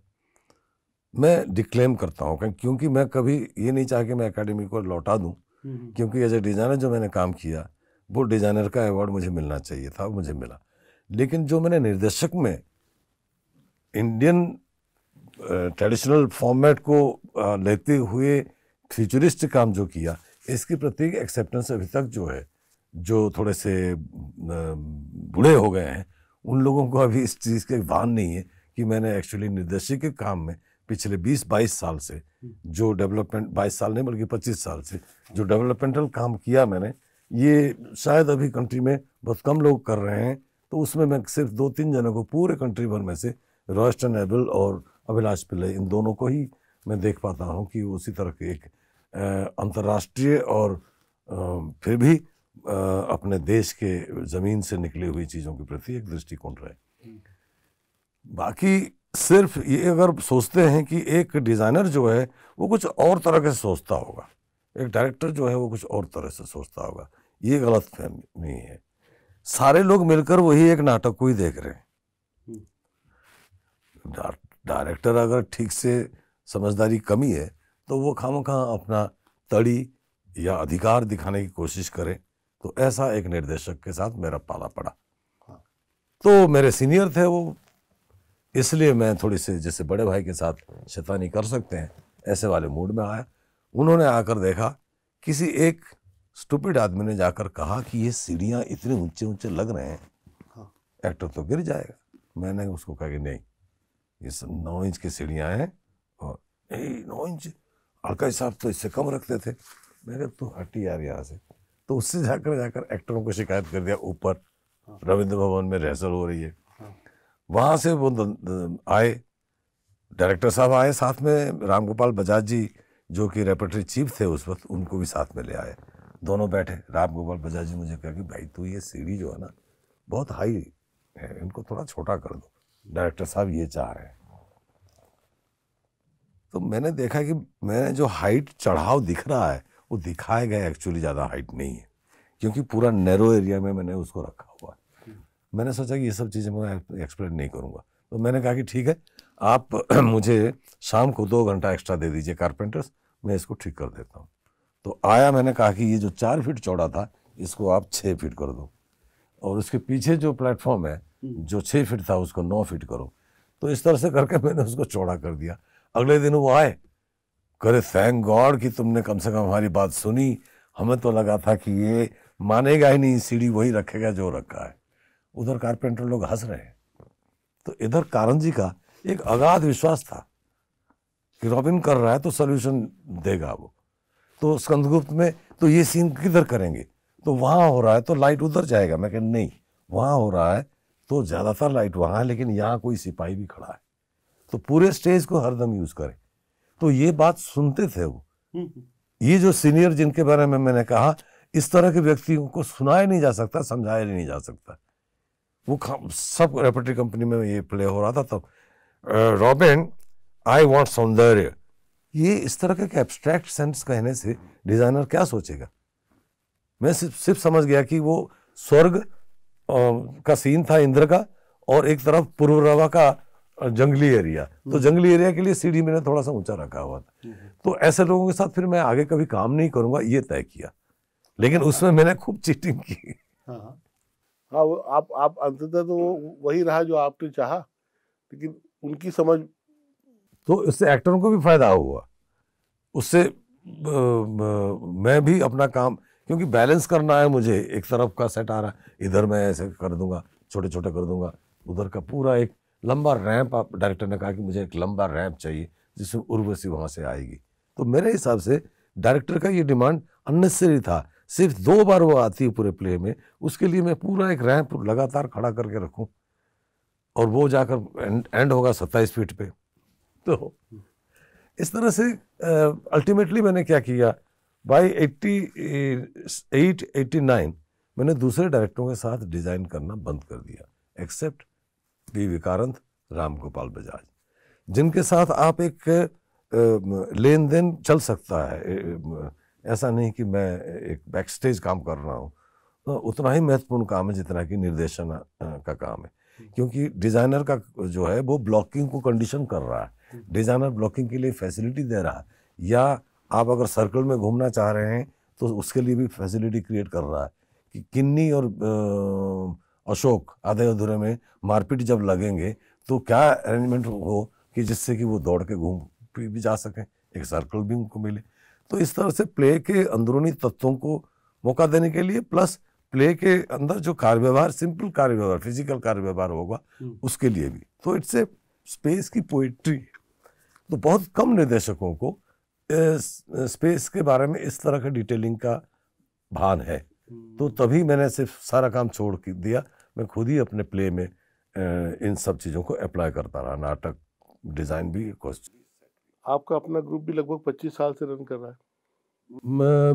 मैं डिक्लेम करता हूँ क्योंकि मैं कभी ये नहीं चाह कि मैं अकेडमी को लौटा दूँ क्योंकि एज ए डिज़ाइनर जो मैंने काम किया वो डिज़ाइनर का अवार्ड मुझे मिलना चाहिए था मुझे मिला लेकिन जो मैंने निर्देशक में इंडियन ट्रेडिशनल फॉर्मेट को लेते हुए फ्यूचरिस्ट काम जो किया इसके प्रति एक्सेप्टेंस अभी तक जो है जो थोड़े से बूढ़े हो गए हैं उन लोगों को अभी इस चीज़ के भान नहीं है कि मैंने एक्चुअली निर्देशक के काम में पिछले 20-22 हम्म। साल से जो डेवलपमेंट 22 साल नहीं बल्कि 25 साल से जो डेवलपमेंटल काम किया मैंने ये शायद अभी कंट्री में बहुत कम लोग कर रहे हैं तो उसमें मैं सिर्फ दो तीन जनों को पूरे कंट्री भर में से रॉयस्टन एबल और अभिलाष पिल्ले इन दोनों को ही मैं देख पाता हूँ कि उसी तरह के एक अंतर्राष्ट्रीय और आ, फिर भी आ, अपने देश के ज़मीन से निकली हुई चीज़ों के प्रति एक दृष्टिकोण रहे हम्म। बाकी सिर्फ ये अगर सोचते हैं कि एक डिज़ाइनर जो है वो कुछ और तरह के सोचता होगा एक डायरेक्टर जो है वो कुछ और तरह से सोचता होगा ये गलत नहीं है सारे लोग मिलकर वही एक नाटक को ही देख रहे हैं हम्म। डायरेक्टर अगर ठीक से समझदारी कमी है तो वो खाम खा अपना तड़ी या अधिकार दिखाने की कोशिश करे तो ऐसा एक निर्देशक के साथ मेरा पाला पड़ा हाँ। तो मेरे सीनियर थे वो इसलिए मैं थोड़ी सी जैसे बड़े भाई के साथ शैतानी कर सकते हैं ऐसे वाले मूड में आया उन्होंने आकर देखा किसी एक स्टूपिड आदमी ने जाकर कहा कि ये सीढ़ियाँ इतने ऊंचे ऊंचे लग रहे हैं हाँ। एक्टर तो गिर जाएगा मैंने उसको कहा कि नहीं ये सब नौ इंच की सीढ़ियाँ हैं और नहीं नौ इंच अड़का साहब तो इससे कम रखते थे मैं तो तू हटी यार यहाँ से तो उससे जाकर जाकर एक्टरों को शिकायत कर दिया ऊपर हाँ। रविंद्र भवन में रिहर्सल हो रही है वहाँ से वो आए डायरेक्टर साहब आए साथ में रामगोपाल बजाज जी जो कि रेपटरी चीफ थे उस वक्त उनको भी साथ में ले आए दोनों बैठे राम गोपाल बजाज जी मुझे कहा कि भाई तू ये सीढ़ी जो है ना बहुत हाई है इनको थोड़ा छोटा कर दो डायरेक्टर साहब ये चाह रहे हैं तो मैंने देखा कि मैंने जो हाइट चढ़ाव दिख रहा है वो दिखाया गया एक्चुअली ज़्यादा हाइट नहीं है क्योंकि पूरा नैरो एरिया में मैंने उसको रखा मैंने सोचा कि ये सब चीज़ें मैं एक्सप्लेन नहीं करूँगा तो मैंने कहा कि ठीक है आप मुझे शाम को दो घंटा एक्स्ट्रा दे दीजिए कारपेंटर्स मैं इसको ठीक कर देता हूँ तो आया मैंने कहा कि ये जो चार फीट चौड़ा था इसको आप छः फीट कर दो और उसके पीछे जो प्लेटफॉर्म है हम्म। जो छः फीट था उसको नौ फीट करो तो इस तरह से करके मैंने उसको चौड़ा कर दिया अगले दिन वो आए करे थैंक गॉड कि तुमने कम से कम हमारी बात सुनी हमें तो लगा था कि ये मानेगा ही नहीं सीढ़ी वही रखेगा जो रखा है उधर कारपेंटर लोग हंस रहे हैं तो इधर कारण जी का एक अगाध विश्वास था कि रॉबिन कर रहा है तो सोल्यूशन देगा वो तो स्कंदगुप्त में तो ये सीन किधर करेंगे तो वहाँ हो रहा है तो लाइट उधर जाएगा मैं कह नहीं वहाँ हो रहा है तो ज़्यादातर लाइट वहाँ है लेकिन यहाँ कोई सिपाही भी खड़ा है तो पूरे स्टेज को हरदम यूज़ करें तो ये बात सुनते थे वो हम्म, हम्म। ये जो सीनियर जिनके बारे में मैंने कहा इस तरह के व्यक्तियों को सुनाया नहीं जा सकता समझाया नहीं जा सकता वो सब रेपटरी कंपनी में ये प्ले हो रहा था तब रॉबिन आई वॉन्ट सौंदर्य ये इस तरह के एब्स्ट्रैक्ट सेंस कहने से डिज़ाइनर क्या सोचेगा मैं सिर्फ सिर्फ समझ गया कि वो स्वर्ग का सीन था इंद्र का और एक तरफ पूर्व रवा का जंगली एरिया तो जंगली एरिया के लिए सीढ़ी मैंने थोड़ा सा ऊंचा रखा हुआ था हम्म, हम्म। तो ऐसे लोगों के साथ फिर मैं आगे कभी काम नहीं करूंगा ये तय किया लेकिन उसमें मैंने खूब चीटिंग की हाँ।, हाँ। हाँ वो आप आप अंततः तो वही रहा जो आपने चाहा लेकिन उनकी समझ तो इससे एक्टरों को भी फायदा हुआ उससे मैं भी अपना काम क्योंकि बैलेंस करना है मुझे एक तरफ का सेट आ रहा है इधर मैं ऐसे कर दूंगा छोटे छोटे कर दूंगा उधर का पूरा एक लंबा रैंप आप डायरेक्टर ने कहा कि मुझे एक लंबा रैंप चाहिए जिसमें उर्वशी वहाँ से आएगी तो मेरे हिसाब से डायरेक्टर का ये डिमांड अननेसेसरी था सिर्फ दो बार वो आती है पूरे प्ले में उसके लिए मैं पूरा एक रैंप लगातार खड़ा करके रखूं और वो जाकर एंड, एंड होगा सत्ताईस फीट पे तो इस तरह से अल्टीमेटली मैंने क्या किया by eighty eight eighty nine मैंने दूसरे डायरेक्टरों के साथ डिज़ाइन करना बंद कर दिया एक्सेप्ट पी विकारंत राम गोपाल बजाज जिनके साथ आप एक लेन देन चल सकता है ऐसा नहीं कि मैं एक बैक स्टेज काम कर रहा हूँ तो उतना ही महत्वपूर्ण काम है जितना कि निर्देशन का काम है क्योंकि डिज़ाइनर का जो है वो ब्लॉकिंग को कंडीशन कर रहा है डिज़ाइनर ब्लॉकिंग के लिए फैसिलिटी दे रहा है या आप अगर सर्कल में घूमना चाह रहे हैं तो उसके लिए भी फैसिलिटी क्रिएट कर रहा है कि किन्नी और अशोक आधे अधूरे में मारपीट जब लगेंगे तो क्या अरेंजमेंट हो कि जिससे कि वो दौड़ के घूम भी जा सकें एक सर्कल भी उनको मिले तो इस तरह से प्ले के अंदरूनी तत्वों को मौका देने के लिए प्लस प्ले के अंदर जो कार्य व्यवहार सिंपल कार्य व्यवहार फिजिकल कार्य व्यवहार होगा हम्म। उसके लिए भी तो इट्स ए स्पेस की पोइट्री तो बहुत कम निर्देशकों को स्पेस के बारे में इस तरह का डिटेलिंग का भान है हम्म। तो तभी मैंने सिर्फ सारा काम छोड़ दिया मैं खुद ही अपने प्ले में इन सब चीज़ों को अप्लाई करता रहा नाटक डिज़ाइन भी कॉस्ट्यूम आपका अपना ग्रुप भी लगभग पच्चीस साल से रन कर रहा है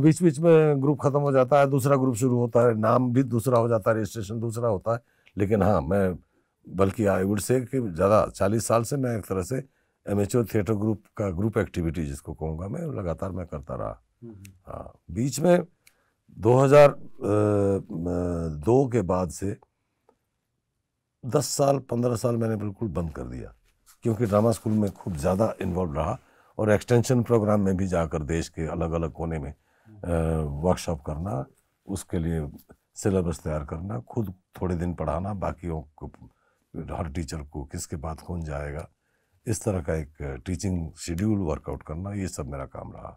बीच बीच में ग्रुप खत्म हो जाता है दूसरा ग्रुप शुरू होता है नाम भी दूसरा हो जाता है रजिस्ट्रेशन दूसरा होता है लेकिन हाँ मैं बल्कि आई वुड से कि ज़्यादा चालीस साल से मैं एक तरह से एच थिएटर ग्रुप का ग्रुप एक्टिविटी जिसको कहूँगा मैं लगातार मैं करता रहा हम्म, हम्म। हाँ बीच में 2002 के बाद से 10 साल 15 साल मैंने बिल्कुल बंद कर दिया क्योंकि ड्रामा स्कूल में खूब ज़्यादा इन्वॉल्व रहा और एक्सटेंशन प्रोग्राम में भी जाकर देश के अलग अलग कोने में वर्कशॉप करना उसके लिए सिलेबस तैयार करना खुद थोड़े दिन पढ़ाना बाकियों को हर टीचर को किसके बाद कौन जाएगा इस तरह का एक टीचिंग शेड्यूल वर्कआउट करना ये सब मेरा काम रहा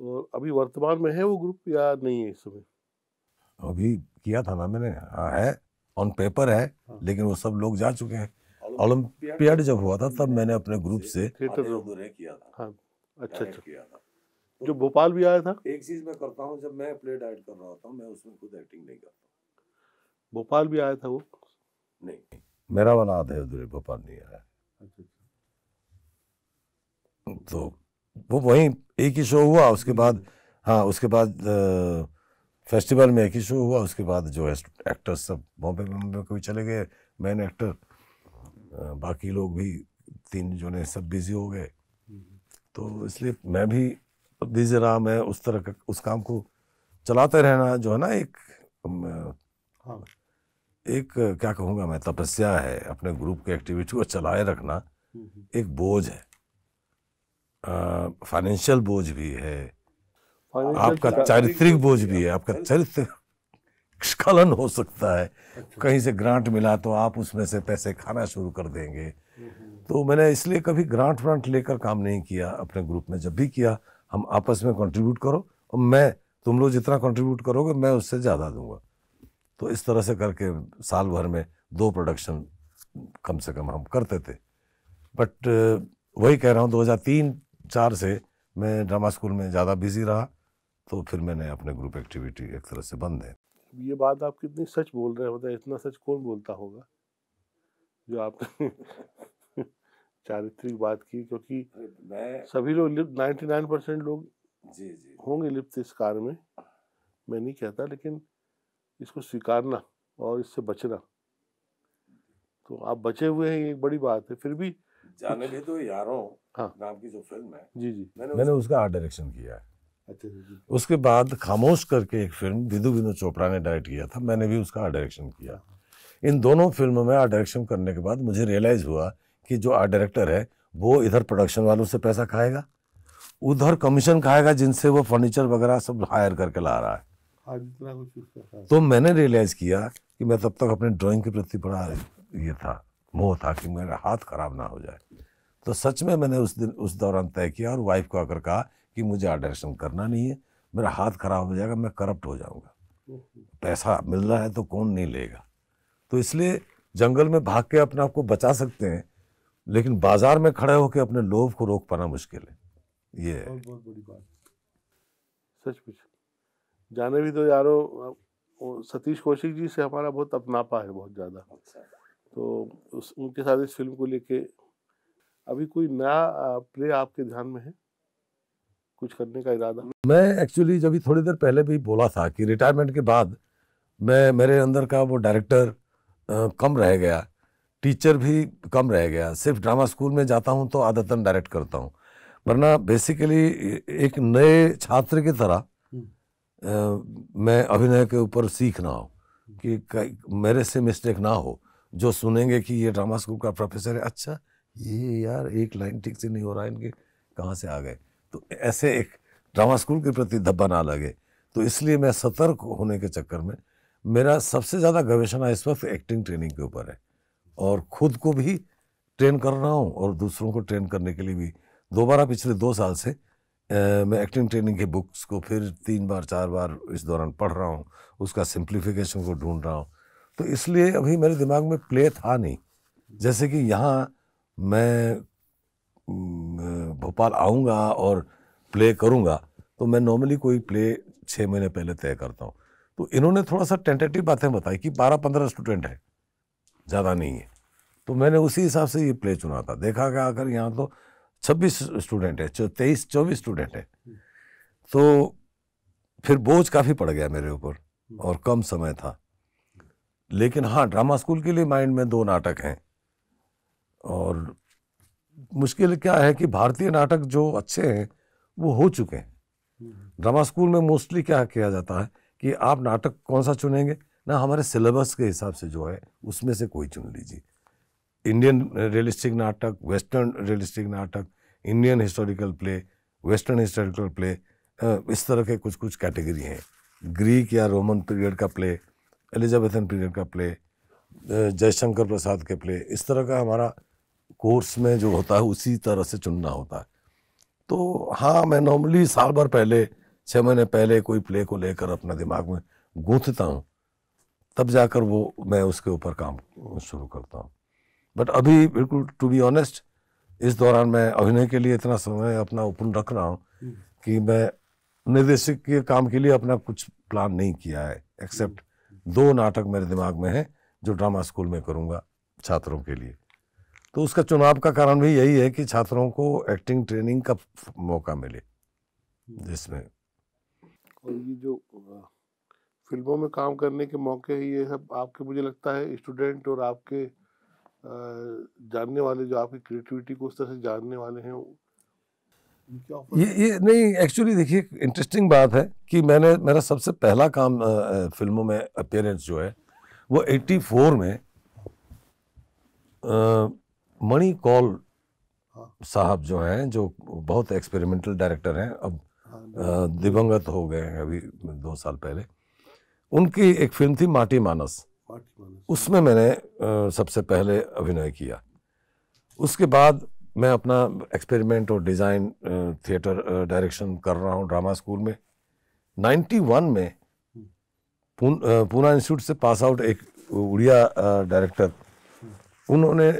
और तो अभी वर्तमान में है वो ग्रुप या नहीं है इस समय अभी किया था ना मैंने हाँ है ऑन पेपर है हाँ। लेकिन वो सब लोग जा चुके हैं ओलम्पियाड जब हुआ था तब मैंने अपने ग्रुप से तो किया था हाँ, अच्छा अच्छा जो भोपाल भी आया था एक चीज मैं करता हूँ जब मैं प्ले डाइट कर रहा होता हूँ मैं उसमें खुद एक्टिंग नहीं करता भोपाल भी आया था वो नहीं मेरा वाला आधे अधूरे भोपाल नहीं आया अच्छा, अच्छा। तो वो वही एक ही शो हुआ उसके बाद हाँ उसके बाद फेस्टिवल में एक ही शो हुआ उसके बाद जो एक्टर्स सब बॉम्बे बॉम्बे को भी चले गए मैन एक्टर बाकी लोग भी तीन जो ने सब बिजी हो गए हम्म। तो इसलिए मैं भी बिजी रहा मैं उस तरह का उस काम को चलाते रहना जो है ना एक हाँ। एक क्या कहूँगा मैं तपस्या है अपने ग्रुप के एक्टिविटी को चलाए रखना हम्म, हम्म। एक बोझ है फाइनेंशियल बोझ भी है आपका चारित्रिक बोझ भी है आपका चरित्र स्खलन हो सकता है अच्छा, अच्छा। कहीं से ग्रांट मिला तो आप उसमें से पैसे खाना शुरू कर देंगे हम्म। तो मैंने इसलिए कभी ग्रांट व्रांट लेकर काम नहीं किया अपने ग्रुप में जब भी किया हम आपस में कंट्रीब्यूट करो और मैं तुम लोग जितना कंट्रीब्यूट करोगे मैं उससे ज़्यादा दूंगा तो इस तरह से करके साल भर में दो प्रोडक्शन कम से कम हम करते थे बट वही कह रहा हूँ तीन चार से मैं ड्रामा स्कूल में ज़्यादा बिजी रहा तो फिर मैंने अपने ग्रुप एक्टिविटी एक तरह से बंद है ये बात आप कितनी सच बोल रहे हैं मतलब इतना सच कौन बोलता होगा जो आप चारित्रिक बात की क्योंकि मैं सभी लोग नाइन्टी नाइन परसेंट लोग जी जी होंगे लिप्त इस कार्य में मैं नहीं कहता लेकिन इसको स्वीकारना और इससे बचना तो आप बचे हुए हैं ये एक बड़ी बात है फिर भी जाने भी तो यारों हाँ नाम की जो फिल्म है जी जी मैंने, मैंने उसका आर्ट डायरेक्शन किया है अच्छा, उसके बाद खामोश करके एक फिल्म विधु विनोद चोपड़ा ने डायरेक्ट किया था मैंने भी उसका आर्ट डायरेक्शन किया हाँ। इन दोनों फिल्मों में आर्ट डायरेक्शन करने के बाद मुझे रियलाइज़ हुआ कि जो आर्ट डायरेक्टर है वो इधर प्रोडक्शन वालों से पैसा खाएगा उधर कमीशन खाएगा जिनसे वो फर्नीचर वगैरह सब हायर करके ला हाँ, रहा है तो मैंने रियलाइज़ किया कि मैं तब तक अपने ड्राइंग के प्रति बड़ा ये था मोह था कि मेरा हाथ खराब ना हो जाए तो सच में मैंने उस दिन उस दौरान तय किया और वाइफ को आकर कहा कि मुझे आडरेक्शन करना नहीं है मेरा हाथ खराब हो जाएगा मैं करप्ट हो जाऊंगा पैसा मिल रहा है तो कौन नहीं लेगा तो इसलिए जंगल में भाग के अपने आप को बचा सकते हैं लेकिन बाजार में खड़े होकर अपने लोभ को रोक पाना मुश्किल है ये बहुत बड़ी बात सच कुछ जाने भी तो यारो सतीश कौशिक जी से हमारा बहुत अपनापा है बहुत ज़्यादा तो उस उनके साथ इस फिल्म को लेके अभी कोई नया प्ले आपके ध्यान में है कुछ करने का इरादा मैं एक्चुअली जब थोड़ी देर पहले भी बोला था कि रिटायरमेंट के बाद मैं मेरे अंदर का वो डायरेक्टर कम रह गया टीचर भी कम रह गया सिर्फ ड्रामा स्कूल में जाता हूँ तो आदतन डायरेक्ट करता हूँ वरना बेसिकली एक नए छात्र की तरह हम्म। मैं अभिनय के ऊपर सीख ना हो कि मेरे से मिस्टेक ना हो जो सुनेंगे कि ये ड्रामा स्कूल का प्रोफेसर है अच्छा ये यार एक लाइन ठीक से नहीं हो रहा है इनके कहाँ से आ गए तो ऐसे एक ड्रामा स्कूल के प्रति धब्बा ना लगे तो इसलिए मैं सतर्क होने के चक्कर में मेरा सबसे ज़्यादा गवेषणा इस वक्त एक्टिंग ट्रेनिंग के ऊपर है और खुद को भी ट्रेन कर रहा हूँ और दूसरों को ट्रेन करने के लिए भी दोबारा पिछले दो साल से ए, मैं एक्टिंग ट्रेनिंग के बुक्स को फिर तीन बार चार बार इस दौरान पढ़ रहा हूँ उसका सिंप्लीफिकेशन को ढूंढ रहा हूँ तो इसलिए अभी मेरे दिमाग में प्ले था नहीं जैसे कि यहाँ मैं भोपाल आऊँगा और प्ले करूँगा तो मैं नॉर्मली कोई प्ले छः महीने पहले तय करता हूँ तो इन्होंने थोड़ा सा टेंटेटिव बातें बताई कि बारह पंद्रह स्टूडेंट है ज़्यादा नहीं है तो मैंने उसी हिसाब से ये प्ले चुना था देखा गया अगर यहाँ तो छब्बीस स्टूडेंट है तेईस चौबीस स्टूडेंट है तो फिर बोझ काफ़ी पड़ गया मेरे ऊपर और कम समय था लेकिन हाँ ड्रामा स्कूल के लिए माइंड में दो नाटक हैं और मुश्किल क्या है कि भारतीय नाटक जो अच्छे हैं वो हो चुके हैं ड्रामा स्कूल में मोस्टली क्या किया जाता है कि आप नाटक कौन सा चुनेंगे ना हमारे सिलेबस के हिसाब से जो है उसमें से कोई चुन लीजिए इंडियन रियलिस्टिक नाटक वेस्टर्न रियलिस्टिक नाटक Indian historical play western historical play इस तरह के कुछ कुछ कैटेगरी हैं ग्रीक या रोमन पीरियड का प्ले एलिजाबेथन पीरियड का प्ले जयशंकर प्रसाद के प्ले इस तरह का हमारा कोर्स में जो होता है उसी तरह से चुनना होता है तो हाँ मैं नॉर्मली साल भर पहले छः महीने पहले कोई प्ले को लेकर अपना दिमाग में गूंथता हूँ तब जाकर वो मैं उसके ऊपर काम शुरू करता हूँ बट अभी बिल्कुल टू बी ऑनेस्ट इस दौरान मैं अभिनय के लिए इतना समय अपना ओपन रख रहा हूँ हम्म। कि मैं निर्देशक के काम के लिए अपना कुछ प्लान नहीं किया है एक्सेप्ट हम्म। दो नाटक मेरे दिमाग में हैं जो ड्रामा स्कूल में करूँगा छात्रों के लिए तो उसका चुनाव का कारण भी यही है कि छात्रों को एक्टिंग ट्रेनिंग का मौका मिले हम्म। जिसमें और ये जो फिल्मों में काम करने के मौके ये सब आपके मुझे लगता है स्टूडेंट और आपके जानने वाले जो आपकी क्रिएटिविटी को उस तरह से जानने वाले हैं ये ये नहीं एक्चुअली देखिए इंटरेस्टिंग बात है कि मैंने मेरा सबसे पहला काम आ, फिल्मों में अपेयरेंस जो है वो 84 में आ, मणि कॉल हाँ। साहब जो हैं जो बहुत एक्सपेरिमेंटल डायरेक्टर हैं अब हाँ, दिवंगत हो गए हैं अभी दो साल पहले उनकी एक फिल्म थी माटी मानस हाँ। उसमें मैंने सबसे पहले अभिनय किया उसके बाद मैं अपना एक्सपेरिमेंट और डिज़ाइन थिएटर डायरेक्शन कर रहा हूँ ड्रामा स्कूल में 91 में हम्म। पूना इंस्टीट्यूट से पास आउट एक उड़िया डायरेक्टर हम्म। उन्होंने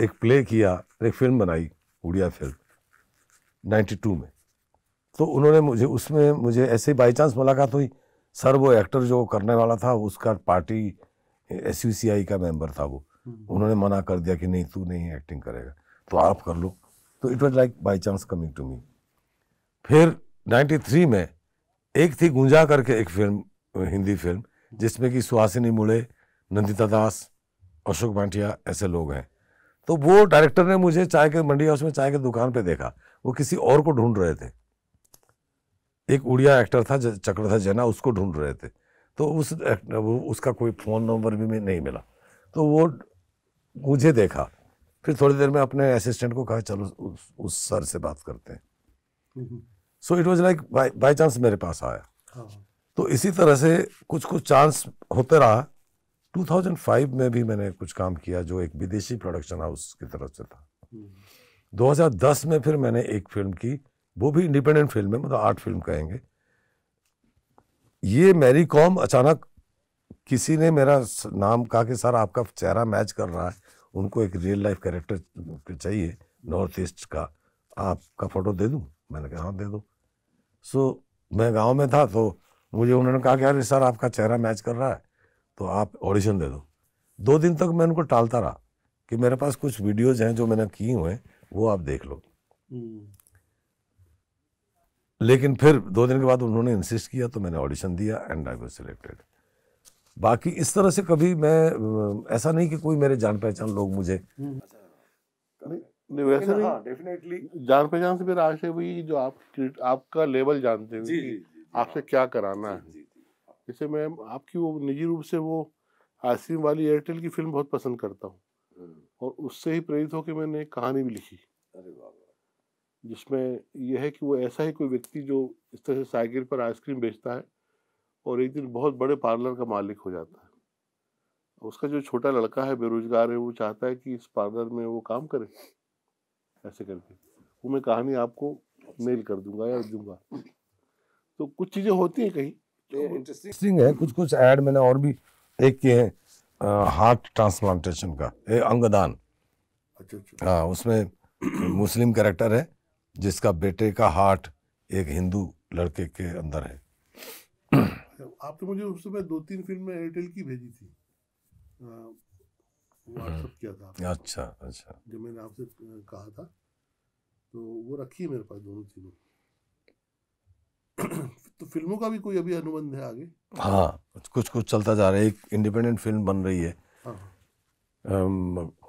एक प्ले किया एक फिल्म बनाई उड़िया फिल्म 92 में तो उन्होंने मुझे उसमें मुझे ऐसे बाई चांस मुलाकात हुई सर वो एक्टर जो करने वाला था उसका पार्टी एस सी आई का मेंबर था वो हम्म। उन्होंने मना कर दिया कि नहीं तू नहीं एक्टिंग करेगा तो आप कर लो तो it was like by chance coming to me फिर 93 में एक थी गुंजा करके एक फिल्म हिंदी फिल्म जिसमें कि सुहासिनी मुड़े नंदिता दास अशोक भाटिया ऐसे लोग हैं तो वो डायरेक्टर ने मुझे चाय के मंडी हाउस में चाय के दुकान पे देखा वो किसी और को ढूंढ रहे थे एक उड़िया एक्टर था चक्र था जना उसको ढूंढ रहे थे तो उस उसका कोई फ़ोन नंबर भी नहीं मिला तो वो मुझे देखा फिर थोड़ी देर में अपने असिस्टेंट को कहा चलो उस, उस सर से बात करते हैं so it was like by chance मेरे पास आया हाँ। तो इसी तरह से कुछ कुछ चांस होते रहा 2005 में भी मैंने कुछ काम किया जो एक विदेशी प्रोडक्शन हाउस की तरफ से था 2010 हम्म। में फिर मैंने एक फिल्म की वो भी इंडिपेंडेंट फिल्म है मतलब आठ फिल्म कहेंगे ये मैरी कॉम अचानक किसी ने मेरा नाम कहा कि सर आपका चेहरा मैच कर रहा है उनको एक रियल लाइफ कैरेक्टर चाहिए नॉर्थ ईस्ट का आपका फ़ोटो दे दूँ मैंने कहा हाँ दे दो सो so, मैं गांव में था तो मुझे उन्होंने कहा कि अरे सर आपका चेहरा मैच कर रहा है तो आप ऑडिशन दे दो दो दिन तक मैं उनको टालता रहा कि मेरे पास कुछ वीडियोज़ हैं जो मैंने किए हुए हैं वो आप देख लो हम्म। लेकिन फिर दो दिन के बाद उन्होंने इंसिस्ट किया तो मैंने ऑडिशन दिया एंड आई वॉज सिलेक्टेड बाकी इस तरह से कभी मैं ऐसा नहीं कि कोई मेरे जान पहचान लोग मुझे हम्म। नहीं वैसे नहीं हाँ, डेफिनेटली जान पहचान से फिर आशय भी जो आप आपका लेवल जानते हैं आपसे क्या कराना है जैसे मैं आपकी वो निजी रूप से वो आसिम वाली एयरटेल की फिल्म बहुत पसंद करता हूँ हम्म। और उससे ही प्रेरित होकर मैंने एक कहानी भी लिखी जिसमें यह है कि वो ऐसा ही कोई व्यक्ति जो इस तरह से साइकिल पर आइसक्रीम बेचता है और एक दिन बहुत बड़े पार्लर का मालिक हो जाता है उसका जो छोटा लड़का है बेरोजगार है वो चाहता है कि इस पार्लर में वो काम करे ऐसे करके वो मैं कहानी आपको अच्छा। मेल कर दूंगा या दूंगा तो कुछ चीज़ें होती हैं कहीं इंटरेस्टिंग तो है कुछ कुछ ऐड मैंने और भी एक किए हैं हार्ट ट्रांसप्लांटेशन का ए, अंगदान अच्छा, अच्छा हाँ उसमें मुस्लिम कैरेक्टर है जिसका बेटे का हार्ट एक हिंदू लड़के के अंदर है आप तो मुझे उस समय दो तीन फिल्में एयरटेल की भेजी थी व्हाट्सएप किया था अच्छा अच्छा जब मैंने आपसे कहा था तो वो रखी है मेरे पास दोनों तीनों तो फिल्मों का भी कोई अभी अनुबंध है आगे हाँ कुछ कुछ चलता जा रहा है एक इंडिपेंडेंट फिल्म बन रही है हाँ।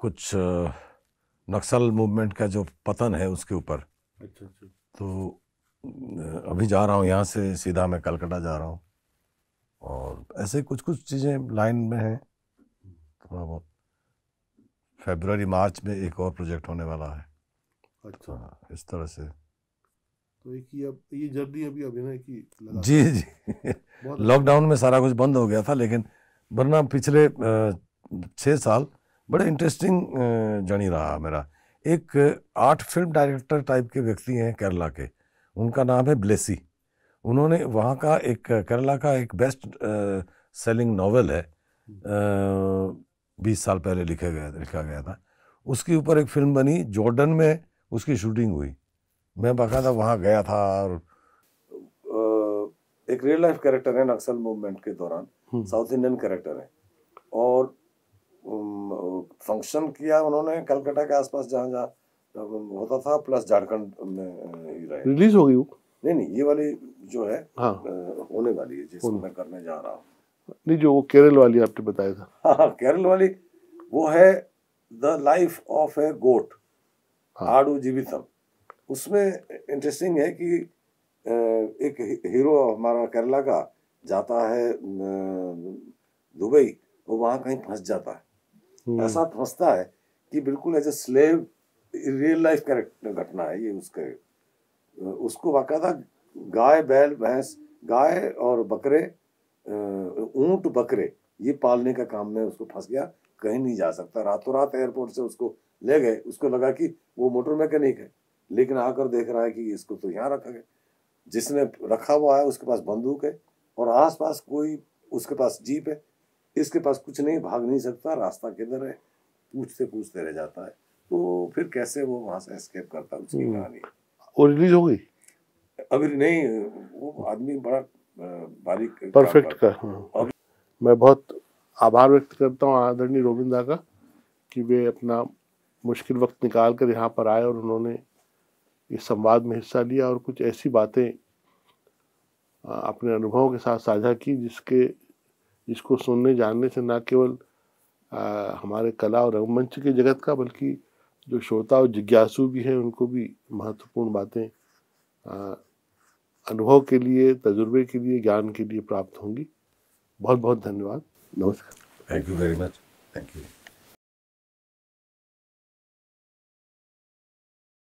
कुछ नक्सल मूवमेंट का जो पतन है उसके ऊपर अच्छा अच्छा तो अभी जा रहा हूँ यहाँ से सीधा मैं कलकत्ता जा रहा हूँ और ऐसे कुछ कुछ चीज़ें लाइन में हैं थोड़ा बहुत फेबररी मार्च में एक और प्रोजेक्ट होने वाला है अच्छा हाँ, इस तरह से तो एक ही अब ये जर्नी अभी अभिनय की लगा जी जी लॉकडाउन में सारा कुछ बंद हो गया था लेकिन वरना पिछले छः साल बड़े इंटरेस्टिंग जर्नी रहा मेरा एक आठ फिल्म डायरेक्टर टाइप के व्यक्ति हैं केरला के उनका नाम है ब्लेसी उन्होंने वहाँ का एक केरला का एक बेस्ट सेलिंग नॉवेल है बीस साल पहले लिखे गया लिखा गया था उसके ऊपर एक फिल्म बनी जॉर्डन में उसकी शूटिंग हुई मैं बाकायदा वहाँ गया था और एक रियल लाइफ कैरेक्टर है नक्सल मूवमेंट के दौरान साउथ इंडियन कैरेक्टर है और फंक्शन किया उन्होंने कलकत्ता के आसपास जहाँ जहाँ होता था प्लस झारखंड में ही रहे रिलीज हो गई वो नहीं नहीं ये वाली जो है हाँ। होने वाली है जिसको मैं करने जा रहा हूँ नहीं जो वो केरल वाली आपने बताया था हाँ, हाँ केरल वाली वो है the life of a goat हाँ। आडू जीवितम उसमें इंटरेस्टिंग है कि एक हीरो हमारा केरला का जाता है दुबई वो वहाँ कहीं फंस जाता है हम्म। ऐसा फंसता है कि बिल्कुल as a slave real life character घटना है ये उसके उसको बाकायदा गाय बैल भैंस गाय और बकरे ऊंट बकरे ये पालने का काम में उसको फंस गया कहीं नहीं जा सकता रातों रात एयरपोर्ट से उसको ले गए उसको लगा कि वो मोटर मैकेनिक है लेकिन आकर देख रहा है कि इसको तो यहाँ रखा गया जिसने रखा हुआ है उसके पास बंदूक है और आसपास कोई उसके पास जीप है इसके पास कुछ नहीं भाग नहीं सकता रास्ता किधर है पूछते पूछते रह जाता है तो फिर कैसे वो वहाँ से एस्केप करता है उसकी हम्म। कहानी और रिलीज हो गई अभी नहीं वो आदमी बड़ा बारीक परफेक्ट का हाँ। मैं बहुत आभार व्यक्त करता हूँ आदरणीय रोबिंदा का कि वे अपना मुश्किल वक्त निकाल कर यहाँ पर आए और उन्होंने इस संवाद में हिस्सा लिया और कुछ ऐसी बातें अपने अनुभवों के साथ साझा की जिसके जिसको सुनने जानने से ना केवल हमारे कला और रंगमंच के जगत का बल्कि जो श्रोता और जिज्ञासु भी हैं उनको भी महत्वपूर्ण बातें अनुभव के लिए तजुर्बे के लिए ज्ञान के लिए प्राप्त होंगी बहुत बहुत धन्यवाद नमस्कार thank you very much thank you